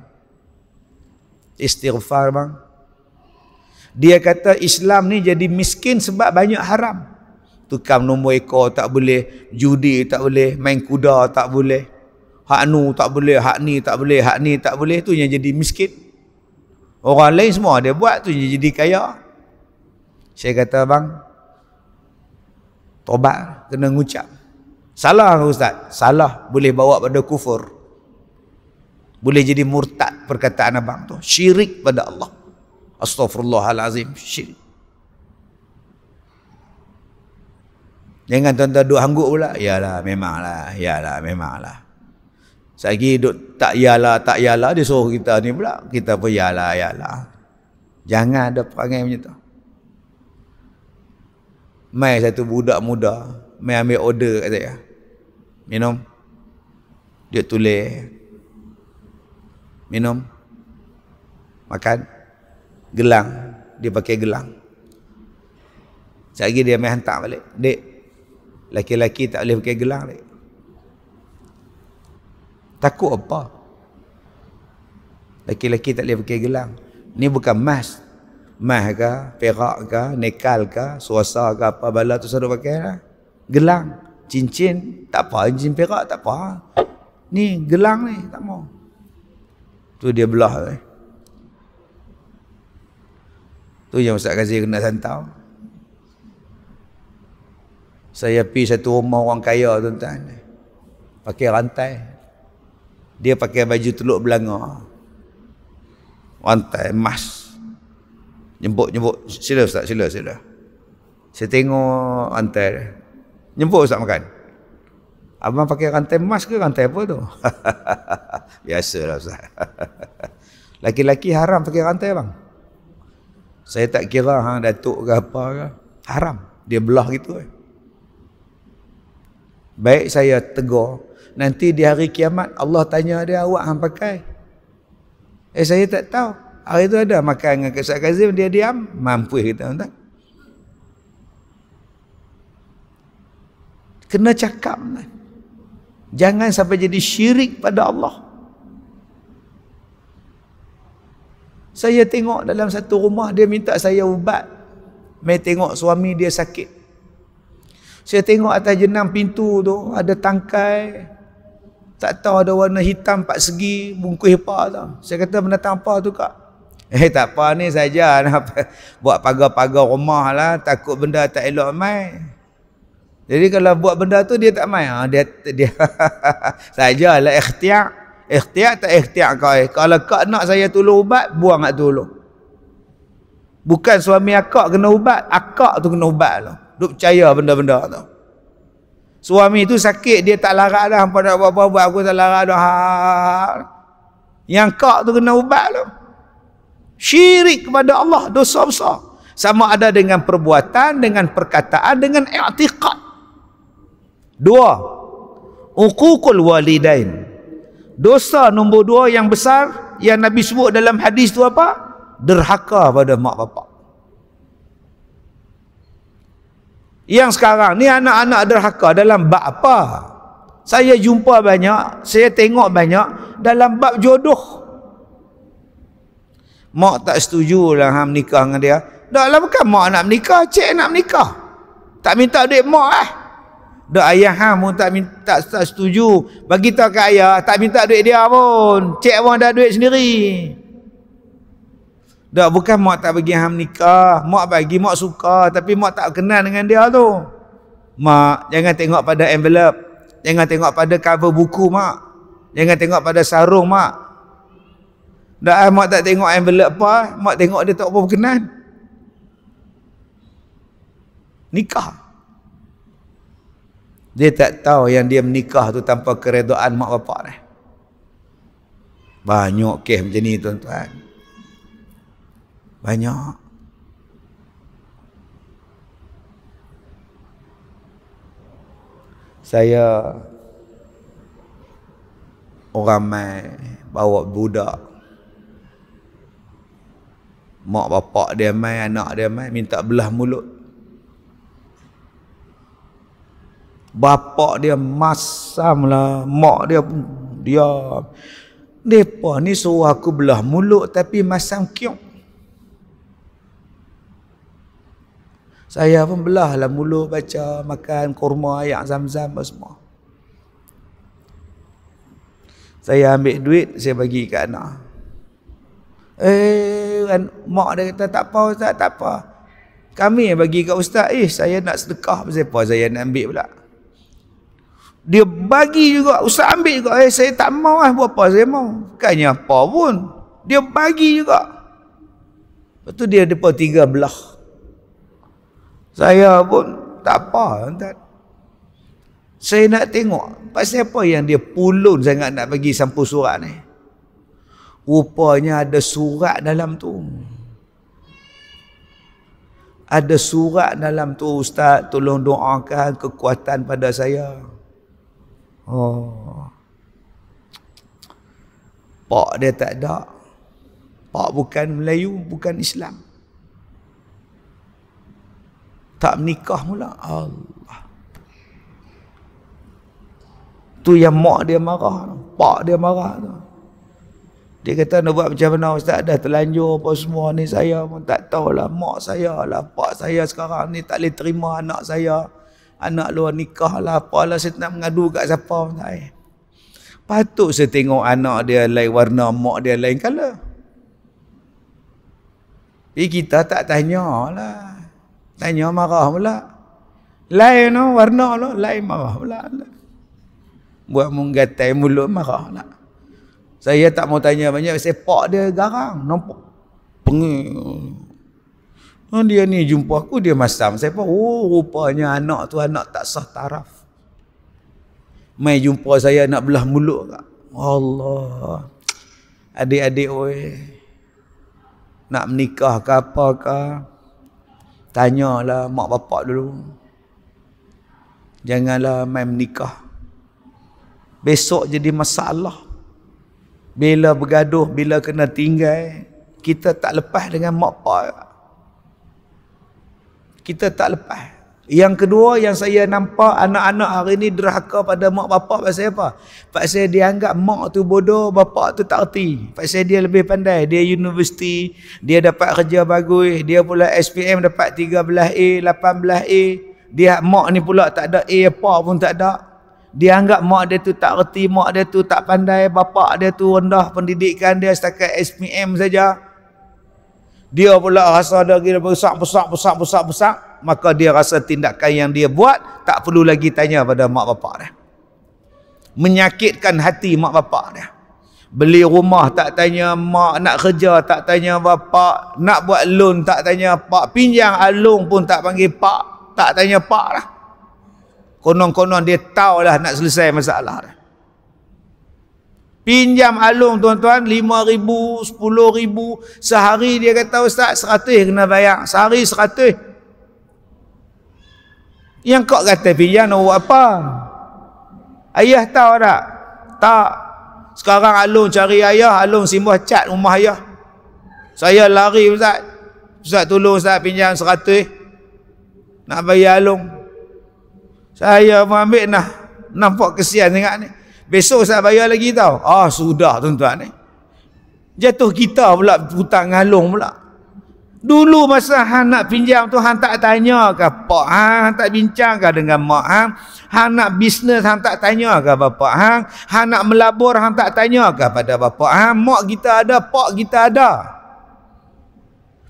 Istighfar bang. Dia kata Islam ni jadi miskin sebab banyak haram. Tukang nombor ekor tak boleh, judi tak boleh, main kuda tak boleh. Hak nu tak boleh, hak ni tak boleh, hak ni tak boleh tu yang jadi miskin. Orang lain semua dia buat tu yang jadi kaya. Saya kata bang Tobat Kena ngucap Salah Ustaz Salah boleh bawa pada kufur Boleh jadi murtad perkataan abang tu Syirik pada Allah Astaghfirullahalazim Syirik Jangan tuan-tuan duk hangguk pula. Yalah, memanglah. Yalah, memanglah. Saya pergi duk tak yalah, tak yalah. Dia suruh kita ni pula. Kita pun yalah, yalah. Jangan ada perangai macam tu. Mai satu budak muda Mai ambil order kat saya Minum Dia tulis Minum Makan Gelang Dia pakai gelang Sekejap dia main hantar balik Dek lelaki lelaki tak boleh pakai gelang dek. Takut apa lelaki lelaki tak boleh pakai gelang Ni bukan mask mah ke, perak ke, nekal ke, suasa ke apa bala tu selalu pakai lah. Gelang, cincin, tak apa. Cincin perak tak apa. Ni gelang ni, tak mau. Tu dia belah tu. Eh. Tu yang Ustaz Ghazir kena santau. Saya pi satu rumah orang kaya tuan-tuan. Pakai rantai. Dia pakai baju teluk belanga. Rantai emas. Nyebut, nyebut. Sila Ustaz, sila, sila. Saya tengok rantai dia. Nyebut Ustaz makan. Abang pakai rantai emas ke rantai apa tu? Biasalah Ustaz. Laki-laki haram pakai rantai bang. Saya tak kira ha, datuk ke apa ke. Haram. Dia belah gitu. Eh. Baik saya tegur. Nanti di hari kiamat Allah tanya dia awak yang pakai. Eh saya tak tahu. Hari itu ada makan dengan Kasat Kazim, dia diam, mampu kita tuan Kena cakap. Jangan sampai jadi syirik pada Allah. Saya tengok dalam satu rumah, dia minta saya ubat. Mari tengok suami dia sakit. Saya tengok atas jenang pintu tu, ada tangkai. Tak tahu ada warna hitam empat segi, bungkus apa tu. Saya kata, menatang apa tu kak? Eh tak apa ni saja nak buat pagar-pagar rumah lah takut benda tak elok mai. Jadi kalau buat benda tu dia tak mai. Ha, dia dia sajalah ikhtiar. Ikhtiar tak ikhtiar kau. Eh? Kalau kak nak saya tolong ubat buang aku dulu. Bukan suami akak kena ubat, akak tu kena ubat lah. Duk percaya benda-benda tu. Suami tu sakit dia tak larat dah hangpa nak buat apa aku tak larat dah. Yang kak tu kena ubat lah syirik kepada Allah dosa besar sama ada dengan perbuatan dengan perkataan dengan i'tiqad dua uququl walidain dosa nombor dua yang besar yang nabi sebut dalam hadis tu apa derhaka pada mak bapak yang sekarang ni anak-anak derhaka dalam bab apa saya jumpa banyak saya tengok banyak dalam bab jodoh Mak tak setuju lah ha, menikah dengan dia. Dah lah bukan mak nak menikah. Cik nak menikah. Tak minta duit mak lah. Dah ayah ha, pun tak, minta, tak, tak setuju. Bagi tahu ke ayah, tak minta duit dia pun. Cik pun dah duit sendiri. Dah bukan mak tak bagi ham nikah. Mak bagi, mak suka. Tapi mak tak kenal dengan dia tu. Mak, jangan tengok pada envelope. Jangan tengok pada cover buku, mak. Jangan tengok pada sarung, mak. Dah ah, mak tak tengok envelope apa, mak tengok dia tak apa berkenan. Nikah. Dia tak tahu yang dia menikah tu tanpa keredaan mak bapak ni. Banyak kes macam ni tuan-tuan. Banyak. Saya orang mai bawa budak mak bapak dia main, anak dia main, minta belah mulut bapak dia masam lah mak dia pun dia depa ni suruh aku belah mulut tapi masam kiok saya pun belah lah mulut baca makan kurma ayak zam-zam semua saya ambil duit saya bagi ke anak Eh, kan? mak dia kata tak apa ustaz, tak apa. Kami yang bagi kat ustaz, eh saya nak sedekah pasal apa saya nak ambil pula. Dia bagi juga, ustaz ambil juga, eh saya tak mau lah buat apa saya mau. Bukannya apa pun. Dia bagi juga. Lepas tu dia depan tiga belah. Saya pun tak apa, ustaz. Saya nak tengok pasal apa yang dia pulun sangat nak bagi sampul surat ni. Eh? rupanya ada surat dalam tu ada surat dalam tu ustaz tolong doakan kekuatan pada saya oh pak dia tak ada pak bukan melayu bukan islam tak menikah mula Allah tu yang mak dia marah pak dia marah tu dia kata nak buat macam mana ustaz dah terlanjur apa semua ni saya pun tak tahulah mak saya lah pak saya sekarang ni tak boleh terima anak saya anak luar nikah lah apalah saya nak mengadu kat siapa ustaz eh? Patut saya tengok anak dia lain warna mak dia lain kala. Tapi eh, kita tak tanya lah. Tanya marah pula. Lain no, oh, warna lo, lain marah pula. Buat menggatai mulut marah lah. Saya tak mau tanya banyak sepak dia garang nampak. Peng. Oh, dia ni jumpa aku dia masam. Saya pun oh rupanya anak tu anak tak sah taraf. Mai jumpa saya nak belah mulut kak. Allah. Adik-adik oi. Nak menikah ke apa ke? Tanyalah mak bapak dulu. Janganlah main menikah. Besok jadi masalah. Bila bergaduh, bila kena tinggal, kita tak lepas dengan mak pak. Kita tak lepas. Yang kedua yang saya nampak anak-anak hari ini derhaka pada mak bapak pasal apa? Pasal dia anggap mak tu bodoh, bapak tu tak erti. Pasal dia lebih pandai, dia universiti, dia dapat kerja bagus, dia pula SPM dapat 13A, 18A. Dia mak ni pula tak ada A apa pun tak ada dia anggap mak dia tu tak reti, mak dia tu tak pandai, bapak dia tu rendah pendidikan dia setakat SPM saja. Dia pula rasa dia lagi besar, besar, besar, besar, besar. Maka dia rasa tindakan yang dia buat tak perlu lagi tanya pada mak bapak dia. Menyakitkan hati mak bapak dia. Beli rumah tak tanya mak, nak kerja tak tanya bapak, nak buat loan tak tanya pak, pinjam alung pun tak panggil pak, tak tanya pak lah. Konon-konon dia tahu lah nak selesai masalah. Pinjam alung tuan-tuan, rm ribu, sepuluh ribu Sehari dia kata, Ustaz, RM100 kena bayar. Sehari rm Yang kau kata pinjam nak buat apa? Ayah tahu tak? Tak. Sekarang Alung cari ayah, Alung simbah cat rumah ayah. Saya lari Ustaz. Ustaz tolong Ustaz pinjam seratus. Nak bayar Alung. Saya pun ambil nah. Nampak kesian sangat ni. Besok saya bayar lagi tau. Ah oh, sudah tuan-tuan ni. Jatuh kita pula hutang ngalung pula. Dulu masa Han nak pinjam tu Han tak tanya ke Pak Han, Han tak bincang ke dengan Mak Han Han nak bisnes Han tak tanya ke Bapak Han Han nak melabur Han tak tanya ke pada Bapak Han Mak kita ada, Pak kita ada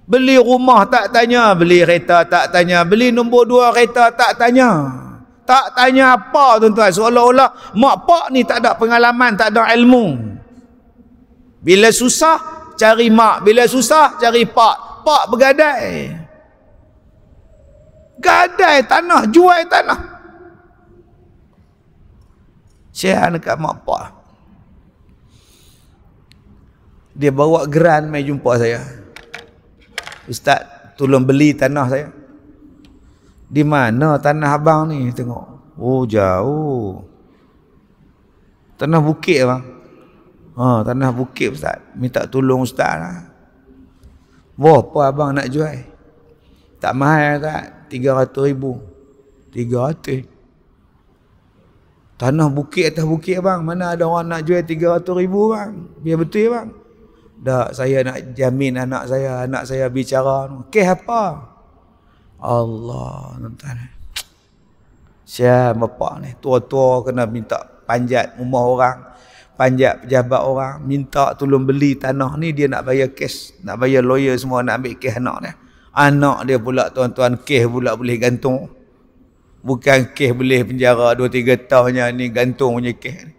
Beli rumah tak tanya, beli kereta tak tanya, beli nombor dua kereta tak tanya tak tanya apa tuan-tuan seolah-olah mak pak ni tak ada pengalaman tak ada ilmu bila susah cari mak bila susah cari pak pak bergadai gadai tanah jual tanah saya anak mak pak dia bawa geran mai jumpa saya ustaz tolong beli tanah saya di mana tanah abang ni tengok? Oh jauh. Tanah bukit bang. Ha, tanah bukit ustaz. Minta tolong ustaz lah. Wah, apa abang nak jual? Tak mahal tak? Tiga ratus ribu. Tiga ratus. Tanah bukit atas bukit bang Mana ada orang nak jual tiga ratus ribu bang? Biar betul bang. Tak, saya nak jamin anak saya. Anak saya bicara. Kes Apa? Allah tuan-tuan Siapa bapak ni Tua-tua kena minta panjat rumah orang Panjat pejabat orang Minta tolong beli tanah ni Dia nak bayar kes Nak bayar lawyer semua Nak ambil kes anak ni Anak dia pula tuan-tuan Kes pula boleh gantung Bukan kes boleh penjara 2-3 tahunnya ni Gantung punya kes ni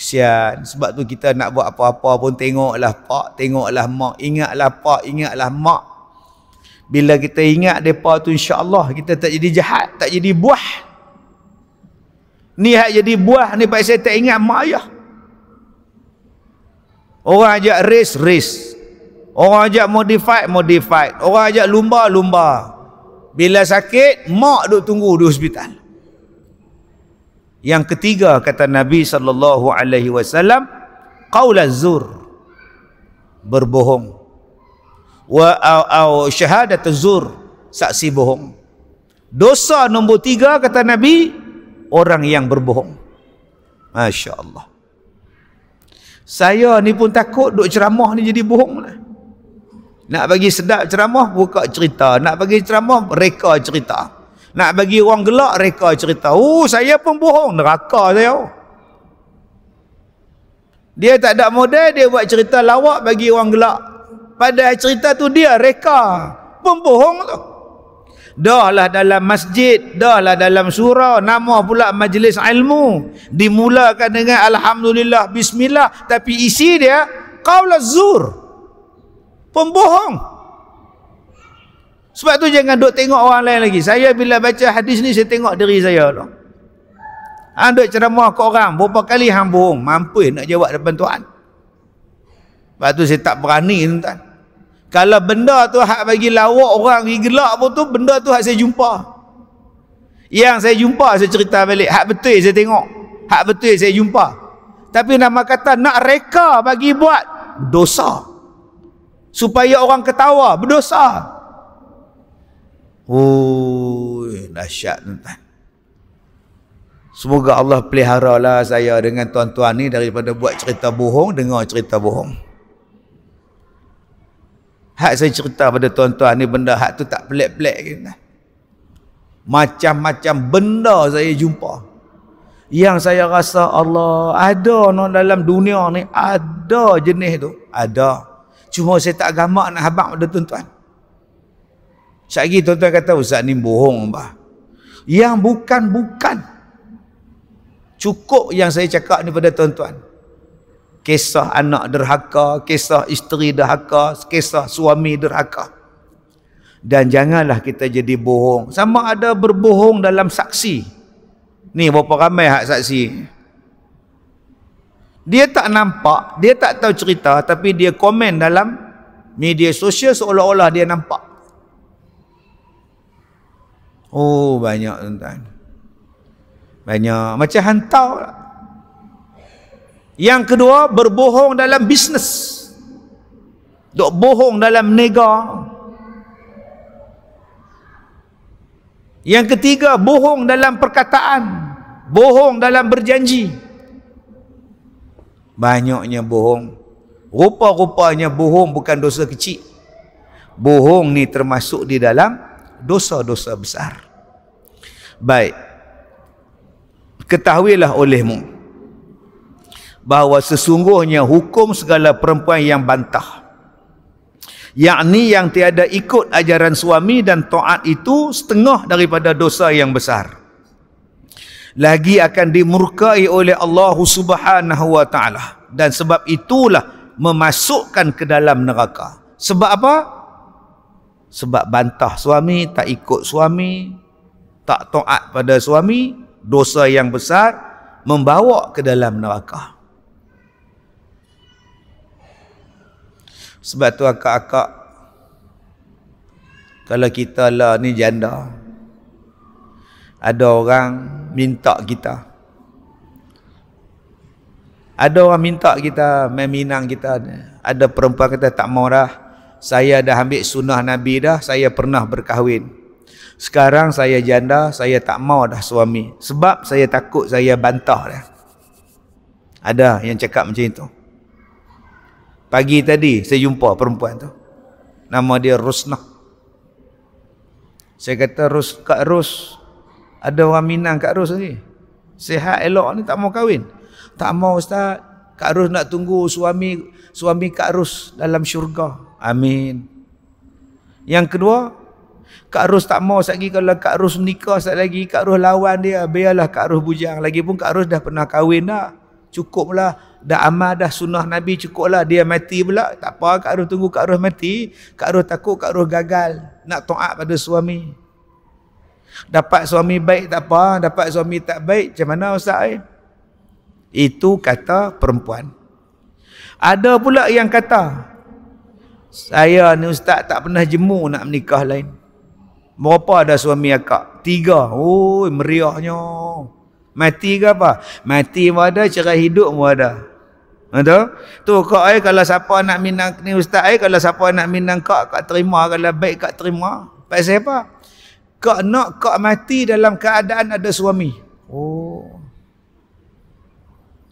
Kesian Sebab tu kita nak buat apa-apa pun Tengoklah pak Tengoklah mak Ingatlah pak Ingatlah mak bila kita ingat mereka tu insya Allah kita tak jadi jahat, tak jadi buah. Ni hak jadi buah ni pasal tak ingat mak ayah. Orang ajak race, race. Orang ajak modify modify, Orang ajak lumba, lumba. Bila sakit, mak duk tunggu di hospital. Yang ketiga kata Nabi saw, alaihi wasallam, zur. Berbohong wa au, au syahadat zur saksi bohong dosa nombor tiga kata Nabi orang yang berbohong Masya Allah saya ni pun takut duk ceramah ni jadi bohong lah. nak bagi sedap ceramah buka cerita nak bagi ceramah reka cerita nak bagi orang gelak reka cerita oh saya pun bohong neraka saya dia tak ada model dia buat cerita lawak bagi orang gelak pada cerita tu dia reka pembohong tu lah dalam masjid lah dalam surau nama pula majlis ilmu dimulakan dengan alhamdulillah bismillah tapi isi dia kau lah zur pembohong sebab tu jangan duk tengok orang lain lagi saya bila baca hadis ni saya tengok diri saya tu Anda ha, ceramah ke orang, berapa kali hang mampu nak jawab depan Tuhan. Lepas tu saya tak berani tuan kalau benda tu hak bagi lawak orang pergi gelak pun tu benda tu hak saya jumpa yang saya jumpa saya cerita balik hak betul saya tengok hak betul saya jumpa tapi nama kata nak reka bagi buat dosa supaya orang ketawa berdosa oh dahsyat tuan Semoga Allah pelihara lah saya dengan tuan-tuan ni daripada buat cerita bohong, dengar cerita bohong. Hak saya cerita pada tuan-tuan ni benda hak tu tak pelik-pelik gitu. Macam-macam benda saya jumpa. Yang saya rasa Allah ada no dalam dunia ni ada jenis tu, ada. Cuma saya tak gamak nak habaq pada tuan-tuan. Sekali tuan-tuan kata ustaz ni bohong bah. Yang bukan bukan. Cukup yang saya cakap ni pada tuan-tuan kisah anak derhaka, kisah isteri derhaka, kisah suami derhaka. Dan janganlah kita jadi bohong. Sama ada berbohong dalam saksi. Ni berapa ramai hak saksi. Dia tak nampak, dia tak tahu cerita tapi dia komen dalam media sosial seolah-olah dia nampak. Oh banyak tuan-tuan. Banyak macam hantau lah. Yang kedua, berbohong dalam bisnes. Dok bohong dalam nega. Yang ketiga, bohong dalam perkataan. Bohong dalam berjanji. Banyaknya bohong. Rupa-rupanya bohong bukan dosa kecil. Bohong ni termasuk di dalam dosa-dosa besar. Baik. Ketahuilah olehmu. Hmm bahawa sesungguhnya hukum segala perempuan yang bantah yakni yang tiada ikut ajaran suami dan taat itu setengah daripada dosa yang besar lagi akan dimurkai oleh Allah Subhanahu wa taala dan sebab itulah memasukkan ke dalam neraka sebab apa sebab bantah suami tak ikut suami tak taat pada suami dosa yang besar membawa ke dalam neraka Sebab tu akak-akak kalau kita lah ni janda ada orang minta kita ada orang minta kita meminang kita ada perempuan kata tak mau dah saya dah ambil sunnah Nabi dah saya pernah berkahwin sekarang saya janda saya tak mau dah suami sebab saya takut saya bantah dah ada yang cakap macam itu Pagi tadi saya jumpa perempuan tu. Nama dia Rusnah. Saya kata Rus Kak Rus. Ada orang Minang Kak Rus ni. Sehat elok ni tak mau kahwin. Tak mau ustaz. Kak Rus nak tunggu suami suami Kak Rus dalam syurga. Amin. Yang kedua, Kak Rus tak mau sat lagi kalau Kak Rus nikah, sat lagi, Kak Rus lawan dia, biarlah Kak Rus bujang. Lagipun Kak Rus dah pernah kahwin dah. Cukuplah dah amal dah sunnah Nabi cukup lah dia mati pula tak apa Kak Ruh tunggu Kak Ruh mati Kak Ruh takut Kak Ruh gagal nak to'ak pada suami dapat suami baik tak apa dapat suami tak baik macam mana Ustaz eh? itu kata perempuan ada pula yang kata saya ni Ustaz tak pernah jemu nak menikah lain berapa ada suami akak tiga oh meriahnya Mati ke apa? Mati pun ada, cerai hidup pun ada. Ada? Tu kak ai kalau siapa nak minang ni ustaz ai kalau siapa nak minang kak kak terima kalau baik kak terima. Pasal siapa? Kak nak kak mati dalam keadaan ada suami. Oh.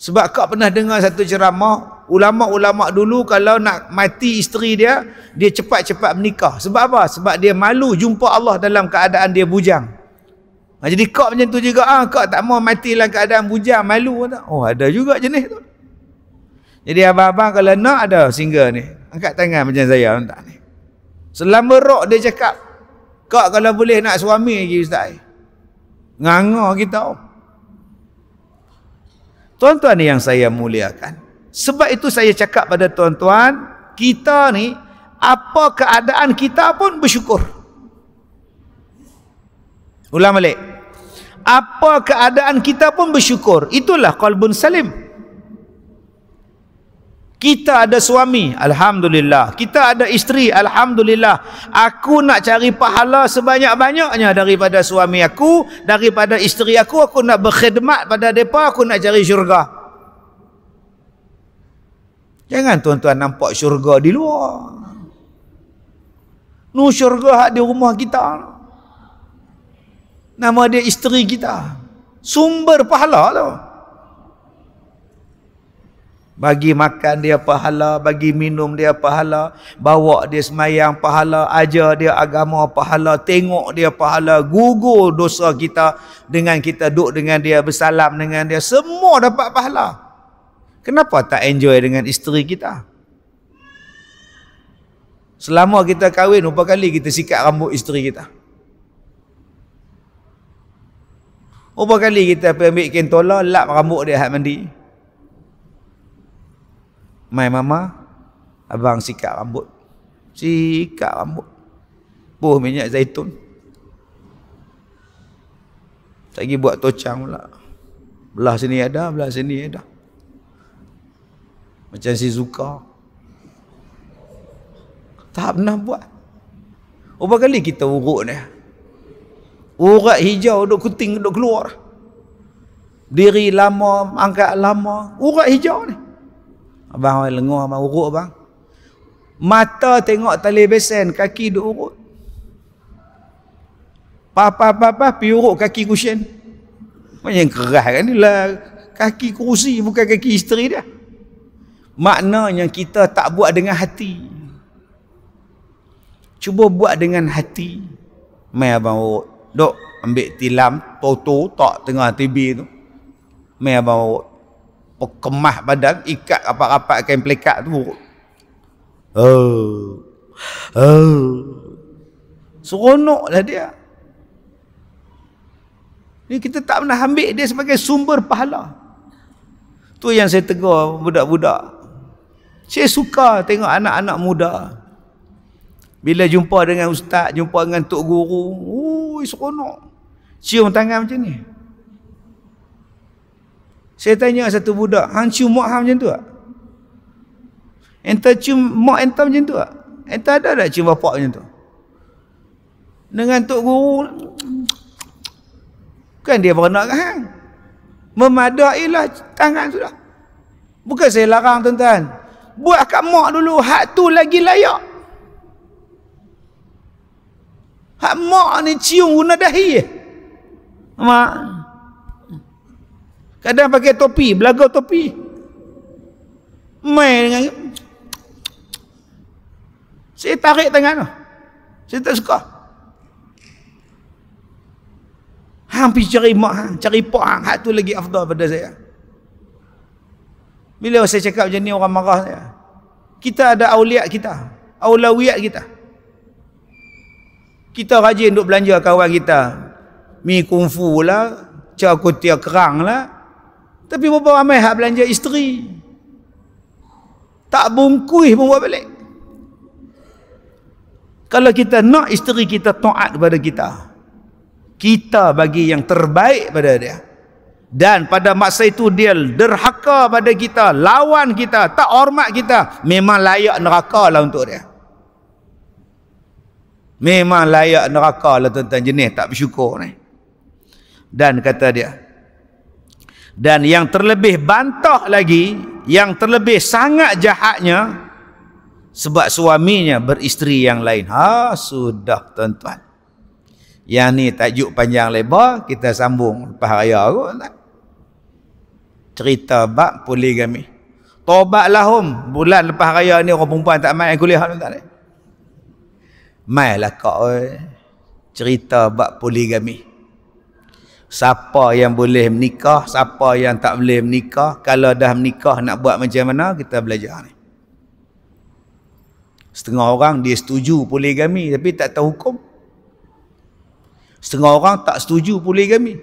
Sebab kak pernah dengar satu ceramah, ulama-ulama dulu kalau nak mati isteri dia, dia cepat-cepat menikah. Sebab apa? Sebab dia malu jumpa Allah dalam keadaan dia bujang. Nah, jadi kak macam tu juga, ah, kak tak mau mati dalam keadaan bujang, malu. Oh, ada juga jenis tu. Jadi abang-abang kalau nak ada single ni, angkat tangan macam saya tak ni. Selama rok dia cakap, "Kak kalau boleh nak suami lagi ustaz." Nganga kita. Tuan-tuan yang saya muliakan. Sebab itu saya cakap pada tuan-tuan, kita ni apa keadaan kita pun bersyukur. Ulang balik. Apa keadaan kita pun bersyukur. Itulah qalbun salim. Kita ada suami, Alhamdulillah. Kita ada isteri, Alhamdulillah. Aku nak cari pahala sebanyak-banyaknya daripada suami aku, daripada isteri aku, aku nak berkhidmat pada mereka, aku nak cari syurga. Jangan tuan-tuan nampak syurga di luar. Nu syurga hak di rumah kita. Nama dia isteri kita. Sumber pahala tu. Lah. Bagi makan dia pahala, bagi minum dia pahala, bawa dia semayang pahala, ajar dia agama pahala, tengok dia pahala, gugur dosa kita dengan kita duduk dengan dia, bersalam dengan dia, semua dapat pahala. Kenapa tak enjoy dengan isteri kita? Selama kita kahwin, berapa kali kita sikat rambut isteri kita? Berapa kali kita pergi ambil kentola, lap rambut dia hak mandi? Mandi? Mai mama Abang sikat rambut Sikat rambut Puh minyak zaitun Lagi buat tocang pula Belah sini ada, belah sini ada Macam si Zuka Tak pernah buat Berapa kali kita urut ni Urat hijau duk kuting duk keluar Diri lama, angkat lama Urat hijau ni Abang orang lengur, abang urut abang. Mata tengok tali besen, kaki duk urut. Papa papa pi urut kaki kusyen. Macam kerah kan ni lah. Kaki kursi bukan kaki isteri dia. Maknanya kita tak buat dengan hati. Cuba buat dengan hati. Mai abang urut. Dok ambil tilam, toto tak tengah tibi tu. Mai abang urut. Oh, kemah badan ikat rapat-rapat kain pelikat tu oh oh seronok lah dia ni kita tak pernah ambil dia sebagai sumber pahala tu yang saya tegur budak-budak saya suka tengok anak-anak muda bila jumpa dengan ustaz jumpa dengan tok guru ui seronok cium tangan macam ni saya tanya satu budak, hang cium mak hang macam tu tak? Entah cium mak entah macam tu tak? Entah ada tak cium bapak macam tu? Dengan tok guru Bukan dia beranak kan hang? Memadak ialah tangan sudah. Bukan saya larang tuan-tuan. Buat kat mak dulu, hak tu lagi layak. Hak mak ni cium guna dahi. Mak, Kadang pakai topi, belaga topi. Main dengan Saya tarik tangan tu. Saya tak suka. Hang pergi cari mak hang, cari pak hang. Hak tu lagi afdal pada saya. Bila saya cakap macam ni orang marah saya. Kita ada auliat kita. Aulawiat kita. Kita rajin duk belanja kawan kita. Mi kungfu lah, cakutia kerang lah, tapi berapa ramai hak belanja isteri? Tak bungkuih pun buat balik. Kalau kita nak isteri kita taat kepada kita, kita bagi yang terbaik pada dia. Dan pada masa itu dia derhaka pada kita, lawan kita, tak hormat kita. Memang layak neraka lah untuk dia. Memang layak neraka lah tuan-tuan jenis tak bersyukur ni. Dan kata dia, dan yang terlebih bantah lagi yang terlebih sangat jahatnya sebab suaminya beristeri yang lain ha sudah tuan-tuan yang ni tajuk panjang lebar kita sambung lepas raya kot cerita bab poligami tobat lahum bulan lepas raya ni orang perempuan tak main kuliah tuan tak eh? ni mai lah kau eh. cerita bab poligami siapa yang boleh menikah, siapa yang tak boleh menikah, kalau dah menikah nak buat macam mana, kita belajar ni. Setengah orang dia setuju poligami tapi tak tahu hukum. Setengah orang tak setuju poligami.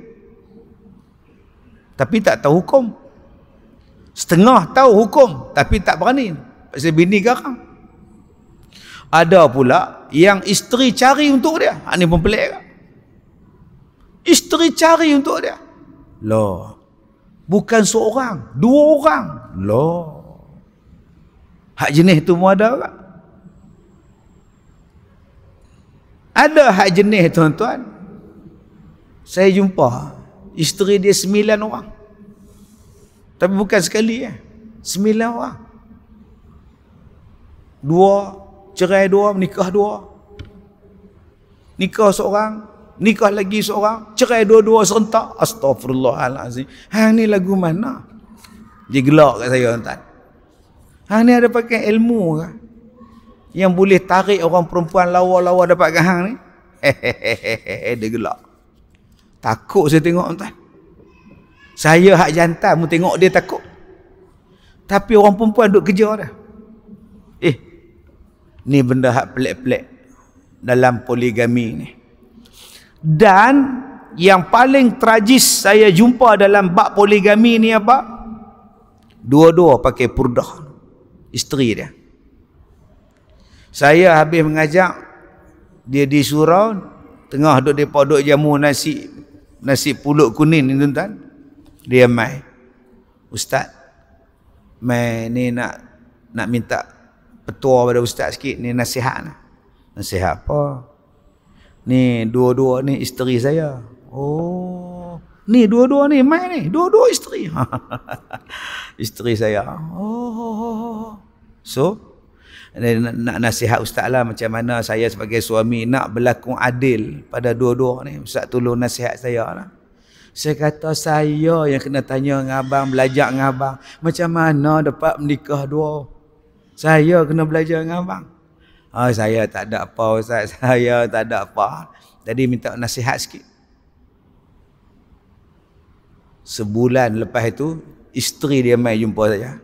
Tapi tak tahu hukum. Setengah tahu hukum tapi tak berani. Pasal bini garang. Ada pula yang isteri cari untuk dia. Ini ha, pun pelik kan? Isteri cari untuk dia. Loh. Bukan seorang. Dua orang. Loh. Hak jenis tu pun ada tak? Ada hak jenis tuan-tuan. Saya jumpa. Isteri dia sembilan orang. Tapi bukan sekali ya. Sembilan orang. Dua. Cerai dua. Menikah dua. Nikah seorang nikah lagi seorang, cerai dua-dua serentak. Astagfirullahalazim. Hang ni lagu mana? Dia gelak kat saya tuan. Hang ni ada pakai ilmu ke? Yang boleh tarik orang perempuan lawa-lawa dapat ke hang ni? Hehehe, dia gelak. Takut saya tengok tuan. Saya hak jantan, mu tengok dia takut. Tapi orang perempuan duk kerja dah. Eh, ni benda hak pelik-pelik dalam poligami ni dan yang paling tragis saya jumpa dalam bab poligami ni apa dua-dua pakai purdah isteri dia saya habis mengajak dia di surau tengah duduk depa duduk jamu nasi nasi pulut kuning ni tuan dia mai ustaz mai ni nak nak minta petua pada ustaz sikit ni nasihat nasihat apa Ni dua-dua ni isteri saya. Oh. Ni dua-dua ni mai ni. Dua-dua isteri. isteri saya. Oh. So nak, nasihat ustaz lah macam mana saya sebagai suami nak berlaku adil pada dua-dua ni. Ustaz tolong nasihat saya lah. Saya kata saya yang kena tanya dengan abang, belajar dengan abang. Macam mana dapat menikah dua? Saya kena belajar dengan abang. Ah, saya tak ada apa Ustaz, saya tak ada apa. Jadi minta nasihat sikit. Sebulan lepas itu, isteri dia mai jumpa saya.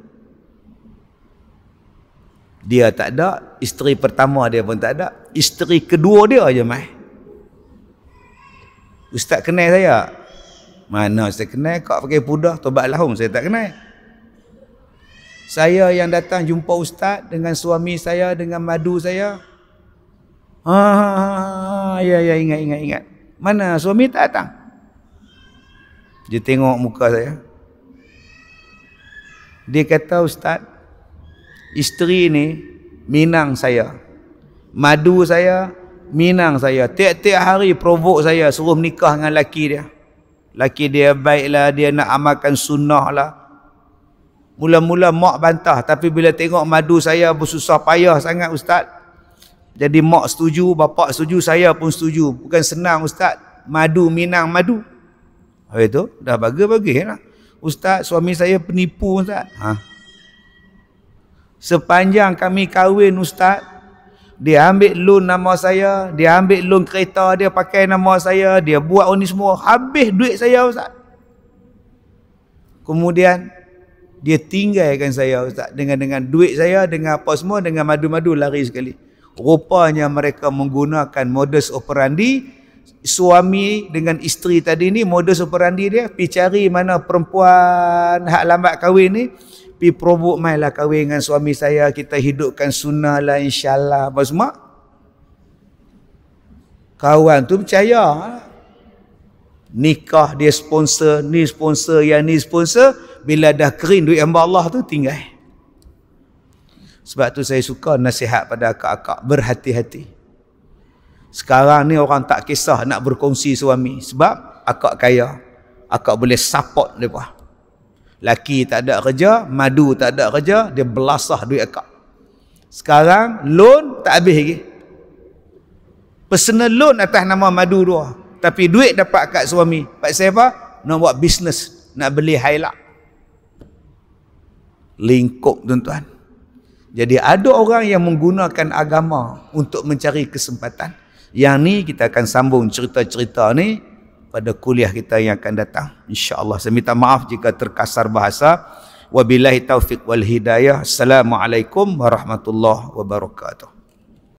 Dia tak ada, isteri pertama dia pun tak ada. Isteri kedua dia aja mai. Ustaz kenal saya? Mana saya kenal? Kau pakai pudah, tobat lahum, saya tak kenal saya yang datang jumpa ustaz dengan suami saya dengan madu saya ha, ha, ha, ha ya ya ingat ingat ingat mana suami tak datang dia tengok muka saya dia kata ustaz isteri ni minang saya madu saya minang saya tiap-tiap hari provok saya suruh menikah dengan laki dia laki dia baiklah dia nak amalkan sunnah lah Mula-mula mak bantah tapi bila tengok madu saya bersusah payah sangat ustaz. Jadi mak setuju, bapak setuju, saya pun setuju. Bukan senang ustaz, madu minang madu. Hari tu dah bagi-bagi lah. Ustaz, suami saya penipu ustaz. Ha. Sepanjang kami kahwin ustaz, dia ambil loan nama saya, dia ambil loan kereta, dia pakai nama saya, dia buat ni semua, habis duit saya ustaz. Kemudian dia tinggalkan saya ustaz dengan dengan duit saya dengan apa semua dengan madu-madu lari sekali rupanya mereka menggunakan modus operandi suami dengan isteri tadi ni modus operandi dia pi cari mana perempuan hak lambat kahwin ni pi provok mai lah kahwin dengan suami saya kita hidupkan sunnah lah insyaallah apa semua kawan tu percaya nikah dia sponsor ni sponsor yang ni sponsor bila dah kering duit hamba Allah tu tinggal. Sebab tu saya suka nasihat pada akak-akak berhati-hati. Sekarang ni orang tak kisah nak berkongsi suami sebab akak kaya. Akak boleh support dia. Laki tak ada kerja, madu tak ada kerja, dia belasah duit akak. Sekarang loan tak habis lagi. Personal loan atas nama madu dua. Tapi duit dapat kat suami. Pak saya apa? Nak buat bisnes. Nak beli highlight lingkup tuan-tuan. Jadi ada orang yang menggunakan agama untuk mencari kesempatan. Yang ni kita akan sambung cerita-cerita ni pada kuliah kita yang akan datang. InsyaAllah saya minta maaf jika terkasar bahasa. Wabillahi taufiq wal hidayah. Assalamualaikum warahmatullahi wabarakatuh.